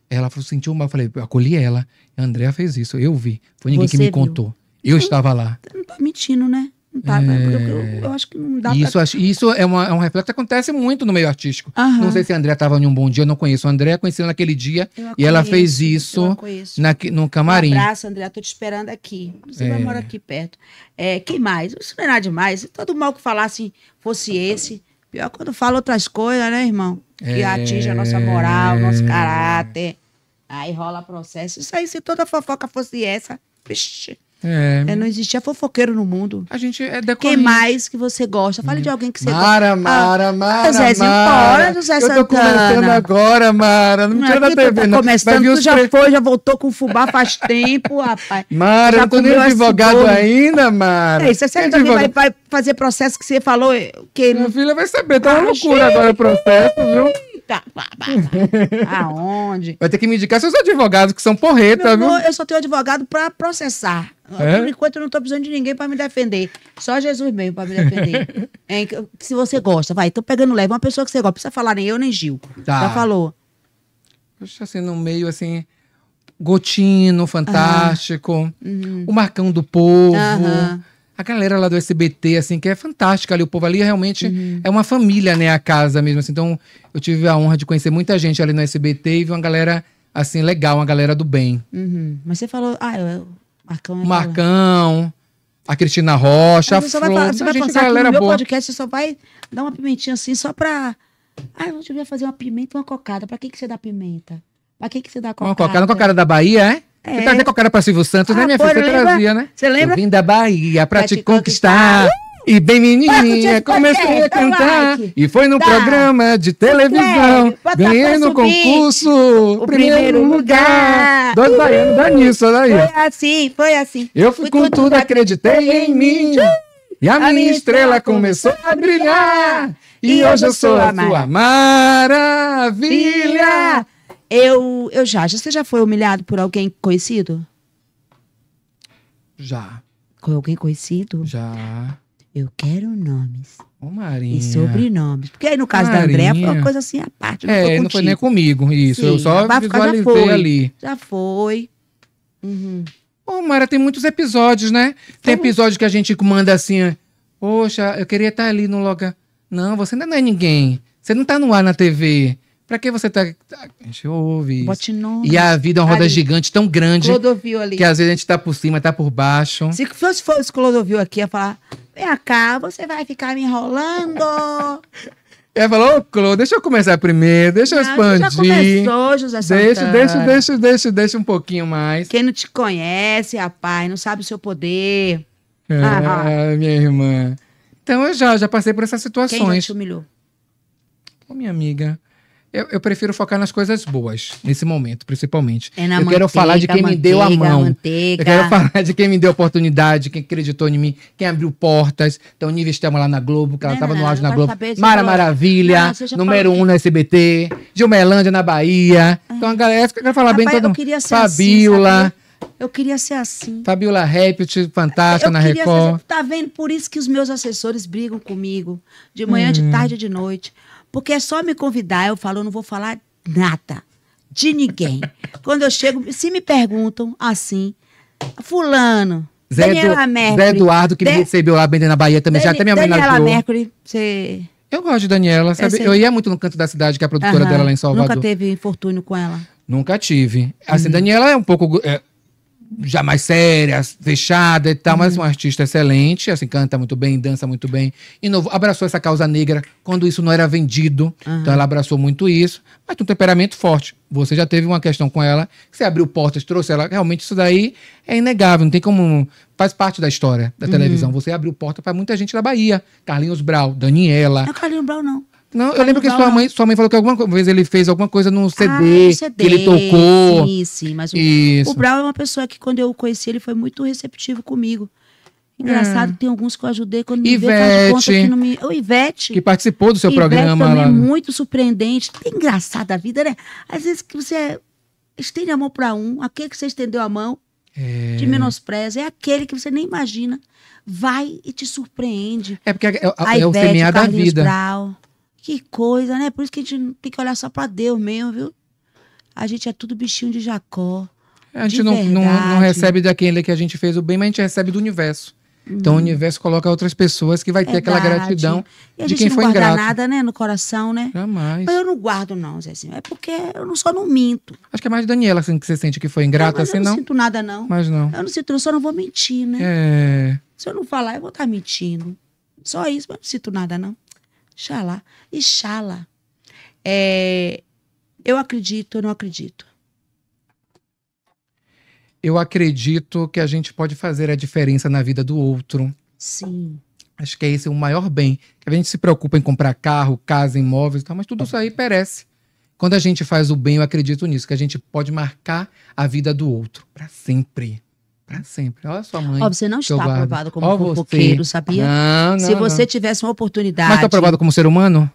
Ela falou, sentiu mal. Eu falei, eu acolhi ela. A Andrea fez isso, eu vi. Foi ninguém Você que me viu. contou. Eu Sim. estava lá. Não tá mentindo, né? Não tá, né? eu, eu, é. eu acho que não dá isso, pra... Isso é, uma, é um reflexo que acontece muito no meio artístico. Aham. Não sei se a André estava em um bom dia, eu não conheço a André, conheci naquele dia e ela fez isso na, no camarim. Um abraço, André, estou te esperando aqui. Você é. vai morar aqui perto. É, quem mais? Isso não é nada demais. Todo mal que falasse fosse esse. Pior quando fala outras coisas, né, irmão? Que é... atinge a nossa moral, nosso caráter. Aí rola processo. Isso aí, se toda fofoca fosse essa, vixi, é. É, não existia é fofoqueiro no mundo. A gente é decorrente. Quem mais que você gosta? Fale de uhum. alguém que você Mara, gosta. Mara, ah, Mara, Mara, ah, Zezinho, Mara. Fora do Zé Eu tô começando agora, Mara. Não, não tira é da TV, não. começando, tu já pre... foi, já voltou com fubá faz tempo, rapaz. Mara, já eu tô nem advogado ainda, Mara. É isso, você é que então vai, vai, fazer processo que você falou que... Minha filha vai saber, tá uma ah, loucura agora o processo, viu? Tá, pá, pá, pá. Aonde? Vai ter que me indicar seus advogados, que são porreta, viu? eu só tenho advogado para processar. É? Por enquanto, eu não estou precisando de ninguém para me defender. Só Jesus mesmo para me defender. se você gosta, vai. Tô pegando leve. Uma pessoa que você gosta. Precisa falar nem eu, nem Gil. Tá. Já falou. Poxa, assim, no meio, assim... Gotino, Fantástico. Uhum. O Marcão do Povo. Uhum a galera lá do SBT, assim, que é fantástica ali. O povo ali é realmente uhum. é uma família, né? A casa mesmo. Assim. Então, eu tive a honra de conhecer muita gente ali no SBT e vi uma galera, assim, legal, uma galera do bem. Uhum. Mas você falou, ah, eu, Marcão. Marcão. A Cristina Rocha, a Flor, vai, você vai gente, pensar galera que no boa. meu podcast você só vai dar uma pimentinha assim, só pra. Ah, eu devia fazer uma pimenta e uma cocada. Pra que, que você dá pimenta? Pra que, que você dá cocada? Uma cocada, uma cocada da Bahia, é? É. Você trazia qualquer para Silvio Santos, né, minha ah, filha? Você trazia, né? Você lembra? Eu vim da Bahia pra, pra te conquistar. E bem menininha, comecei a então cantar. Like. E foi no programa de televisão. Ganhei no concurso, o primeiro lugar. lugar. Dois baianos, dá nisso, olha aí. Foi assim, foi assim. Eu fui, fui com tudo, tudo, acreditei em mim. E a, a minha, minha estrela, estrela começou a brilhar. E, e hoje eu sou a tua maravilha. Eu, eu já, Você já foi humilhado por alguém conhecido? Já. Com alguém conhecido? Já. Eu quero nomes. Ô, Marinha. E sobrenomes. Porque aí no caso Marinha. da André foi uma coisa assim à parte. Não é, não foi nem comigo, isso. Sim, eu só visualizei já foi, ali. Já foi. Uhum. Ô, Mara, tem muitos episódios, né? Tem episódio que a gente manda assim, poxa, eu queria estar ali no lugar. Não, você ainda não é ninguém. Você não está no ar na TV. Pra que você tá. A gente ouve. Bote nome. E a vida é uma roda ali. gigante tão grande. Clodovil ali. Que às vezes a gente tá por cima, tá por baixo. Se fosse, fosse Clodovil aqui, ia falar: vem cá, você vai ficar me enrolando. Ela falou, ô Clô, deixa eu começar primeiro, deixa eu expandir. Já começou, José Santana. Deixa, deixa, deixa, deixa, deixa um pouquinho mais. Quem não te conhece, rapaz, não sabe o seu poder. É, ah, ah, minha irmã. Então eu já, já passei por essas situações. Quem te humilhou? Ô, minha amiga. Eu, eu, prefiro focar nas coisas boas, nesse momento, principalmente. É eu manteiga, quero falar de quem manteiga, me deu a mão. Manteiga. Eu quero falar de quem me deu oportunidade, quem acreditou em mim, quem abriu portas. Então, Nive Estamos lá na Globo, que ela estava né, no auge na Globo. Mara falou. Maravilha, não, número um na SBT. Gilmerlândia na Bahia. Ah. Então, a galera, eu quero falar Rapaz, bem todo mundo. Assim, Fabiola. Assim, eu queria ser assim. Fabiola Repit, fantástica eu na Record. Ser, assim. tá vendo? Por isso que os meus assessores brigam comigo. De manhã, hum. de tarde, de noite. Porque é só me convidar, eu falo, eu não vou falar nada de ninguém. Quando eu chego, se me perguntam assim, fulano, Zé, Daniela Mercury, Zé Eduardo, que de... me recebeu lá bem na Bahia também, Dani, já até me homenageou. Daniela Mercury, você... Eu gosto de Daniela, sabe? Eu é- ia muito no Canto da Cidade, que é a produtora Aham. dela lá em Salvador. Nunca teve infortúnio com ela? Nunca tive. Assim, hum. Daniela é um pouco... É já mais séria, fechada e tal, uhum. mas um artista excelente, assim, canta muito bem, dança muito bem, novo abraçou essa causa negra quando isso não era vendido, uhum. então ela abraçou muito isso, mas tem um temperamento forte. Você já teve uma questão com ela, você abriu portas, trouxe ela, realmente isso daí é inegável, não tem como, faz parte da história da uhum. televisão. Você abriu porta para muita gente da Bahia, Carlinhos Brau, Daniela. Não é Carlinhos Brau não. Não, eu lembro que sua mãe, sua mãe falou que alguma vez ele fez alguma coisa num CD, ah, CD é, que ele tocou. Sim, sim, mas o, Isso. o é uma pessoa que quando eu conheci ele foi muito receptivo comigo. Engraçado, é. tem alguns que eu ajudei quando me Ivete, me que não me... O Ivete. Que participou do seu Ivete programa. Também lá. É né? muito surpreendente. É engraçado a vida, né? Às vezes que você estende a mão para um, aquele que você estendeu a mão, é. te menospreza, é aquele que você nem imagina. Vai e te surpreende. É porque é, é, é Ivete, o semear da vida. Que coisa, né? Por isso que a gente tem que olhar só para Deus mesmo, viu? A gente é tudo bichinho de Jacó. A gente não, não, não, recebe daquele que a gente fez o bem, mas a gente recebe do universo. Hum. Então o hum. universo coloca outras pessoas que vai ter Verdade. aquela gratidão e a gente de quem não foi guarda ingrato. nada, né, no coração, né? Jamais. Mas eu não guardo não, Zezinho. É porque eu não só não minto. Acho que é mais Daniela assim, que você sente que foi ingrata, não, assim, não? Eu não sinto nada não. Mas não. Eu não sinto, eu só não vou mentir, né? É. Se eu não falar, eu vou estar tá mentindo. Só isso, mas não sinto nada não. Xalá. E Xala. É, eu acredito, ou não acredito. Eu acredito que a gente pode fazer a diferença na vida do outro. Sim. Acho que é esse o maior bem. A gente se preocupa em comprar carro, casa, imóveis, mas tudo isso aí perece. Quando a gente faz o bem, eu acredito nisso, que a gente pode marcar a vida do outro para sempre. Pra sempre. Olha sua mãe. Ó, você não está aprovado como Ó fofoqueiro, você. sabia? Não, não, Se você não. tivesse uma oportunidade. Mas está aprovado como ser humano?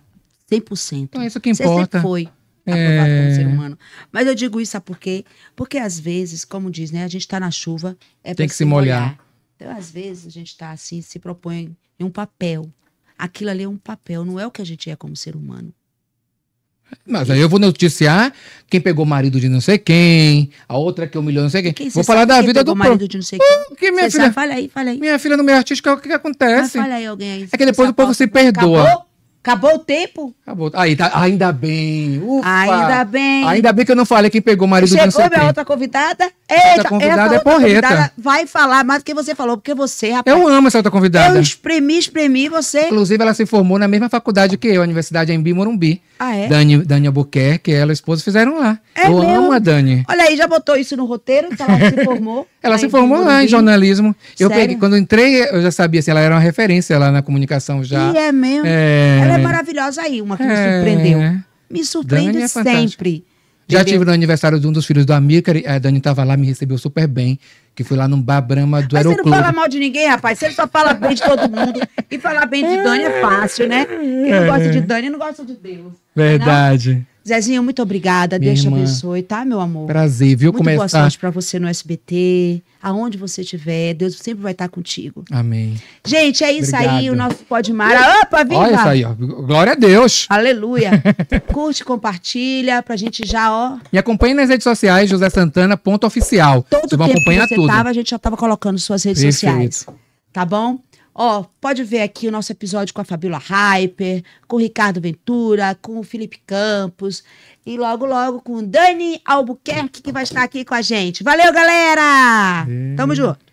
100%. Então é isso que importa. Você foi aprovado é... como ser é. humano. Mas eu digo isso, sabe por quê? Porque às vezes, como diz, né? A gente está na chuva, é Tem que se molhar. molhar. Então, às vezes, a gente está assim, se propõe em um papel. Aquilo ali é um papel, não é o que a gente é como ser humano. Mas aí eu vou noticiar quem pegou marido de não sei quem, a outra que humilhou não sei quem. quem vou falar da vida do marido de não sei hum, quem. Uh, que minha filha, sabe? fala aí, fala aí. Minha filha no meio artístico, o que, que acontece? Mas fala aí alguém aí. É que depois o povo se perdoa. Acabou? Acabou o tempo? Acabou. Aí, tá, ainda bem. Ufa. Ainda bem. Ainda bem que eu não falei quem pegou o marido Chegou do Chegou minha outra convidada. Eita, outra convidada é porreta. Convidada vai falar mais do que você falou, porque você, rapaz. Eu amo essa outra convidada. Eu espremi, espremi você. Inclusive, ela se formou na mesma faculdade que eu, a Universidade Embi Morumbi. Ah, é? Dani, Dani Albuquerque, ela e a esposa fizeram lá. É eu mesmo? amo a Dani. Olha aí, já botou isso no roteiro, que tá ela se formou. Ela se formou lá em jornalismo. Sério? Eu peguei, quando entrei, eu já sabia se assim, ela era uma referência lá na comunicação já. E é mesmo. É... Ela é maravilhosa aí, uma que é... me surpreendeu. Me é surpreende é sempre. Já estive tive no aniversário de um dos filhos do Amílcar, a Dani estava lá, me recebeu super bem, que fui lá num bar Brahma do Mas você não fala mal de ninguém, rapaz, você só fala bem de todo mundo. E falar bem de Dani é fácil, né? Quem não gosta de é. Dani não gosta de Deus. Verdade. Não? Zezinho, muito obrigada. Minha Deus te abençoe, tá, meu amor? Prazer, viu? Muito Começar... boa sorte pra você no SBT, aonde você estiver. Deus sempre vai estar contigo. Amém. Gente, é isso Obrigado. aí, o nosso Pode Mara. Opa, viva! Olha isso aí, ó. Glória a Deus. Aleluia. Curte, compartilha, pra gente já, ó. Me acompanhe nas redes sociais, José Santana, ponto oficial. Todo Vocês vão tempo acompanhar que você tudo. Tava, a gente já tava colocando suas redes Perfeito. sociais. Tá bom? Ó, pode ver aqui o nosso episódio com a Fabíola Hyper, com o Ricardo Ventura, com o Felipe Campos e logo, logo com o Dani Albuquerque, que vai estar aqui com a gente. Valeu, galera! É. Tamo junto!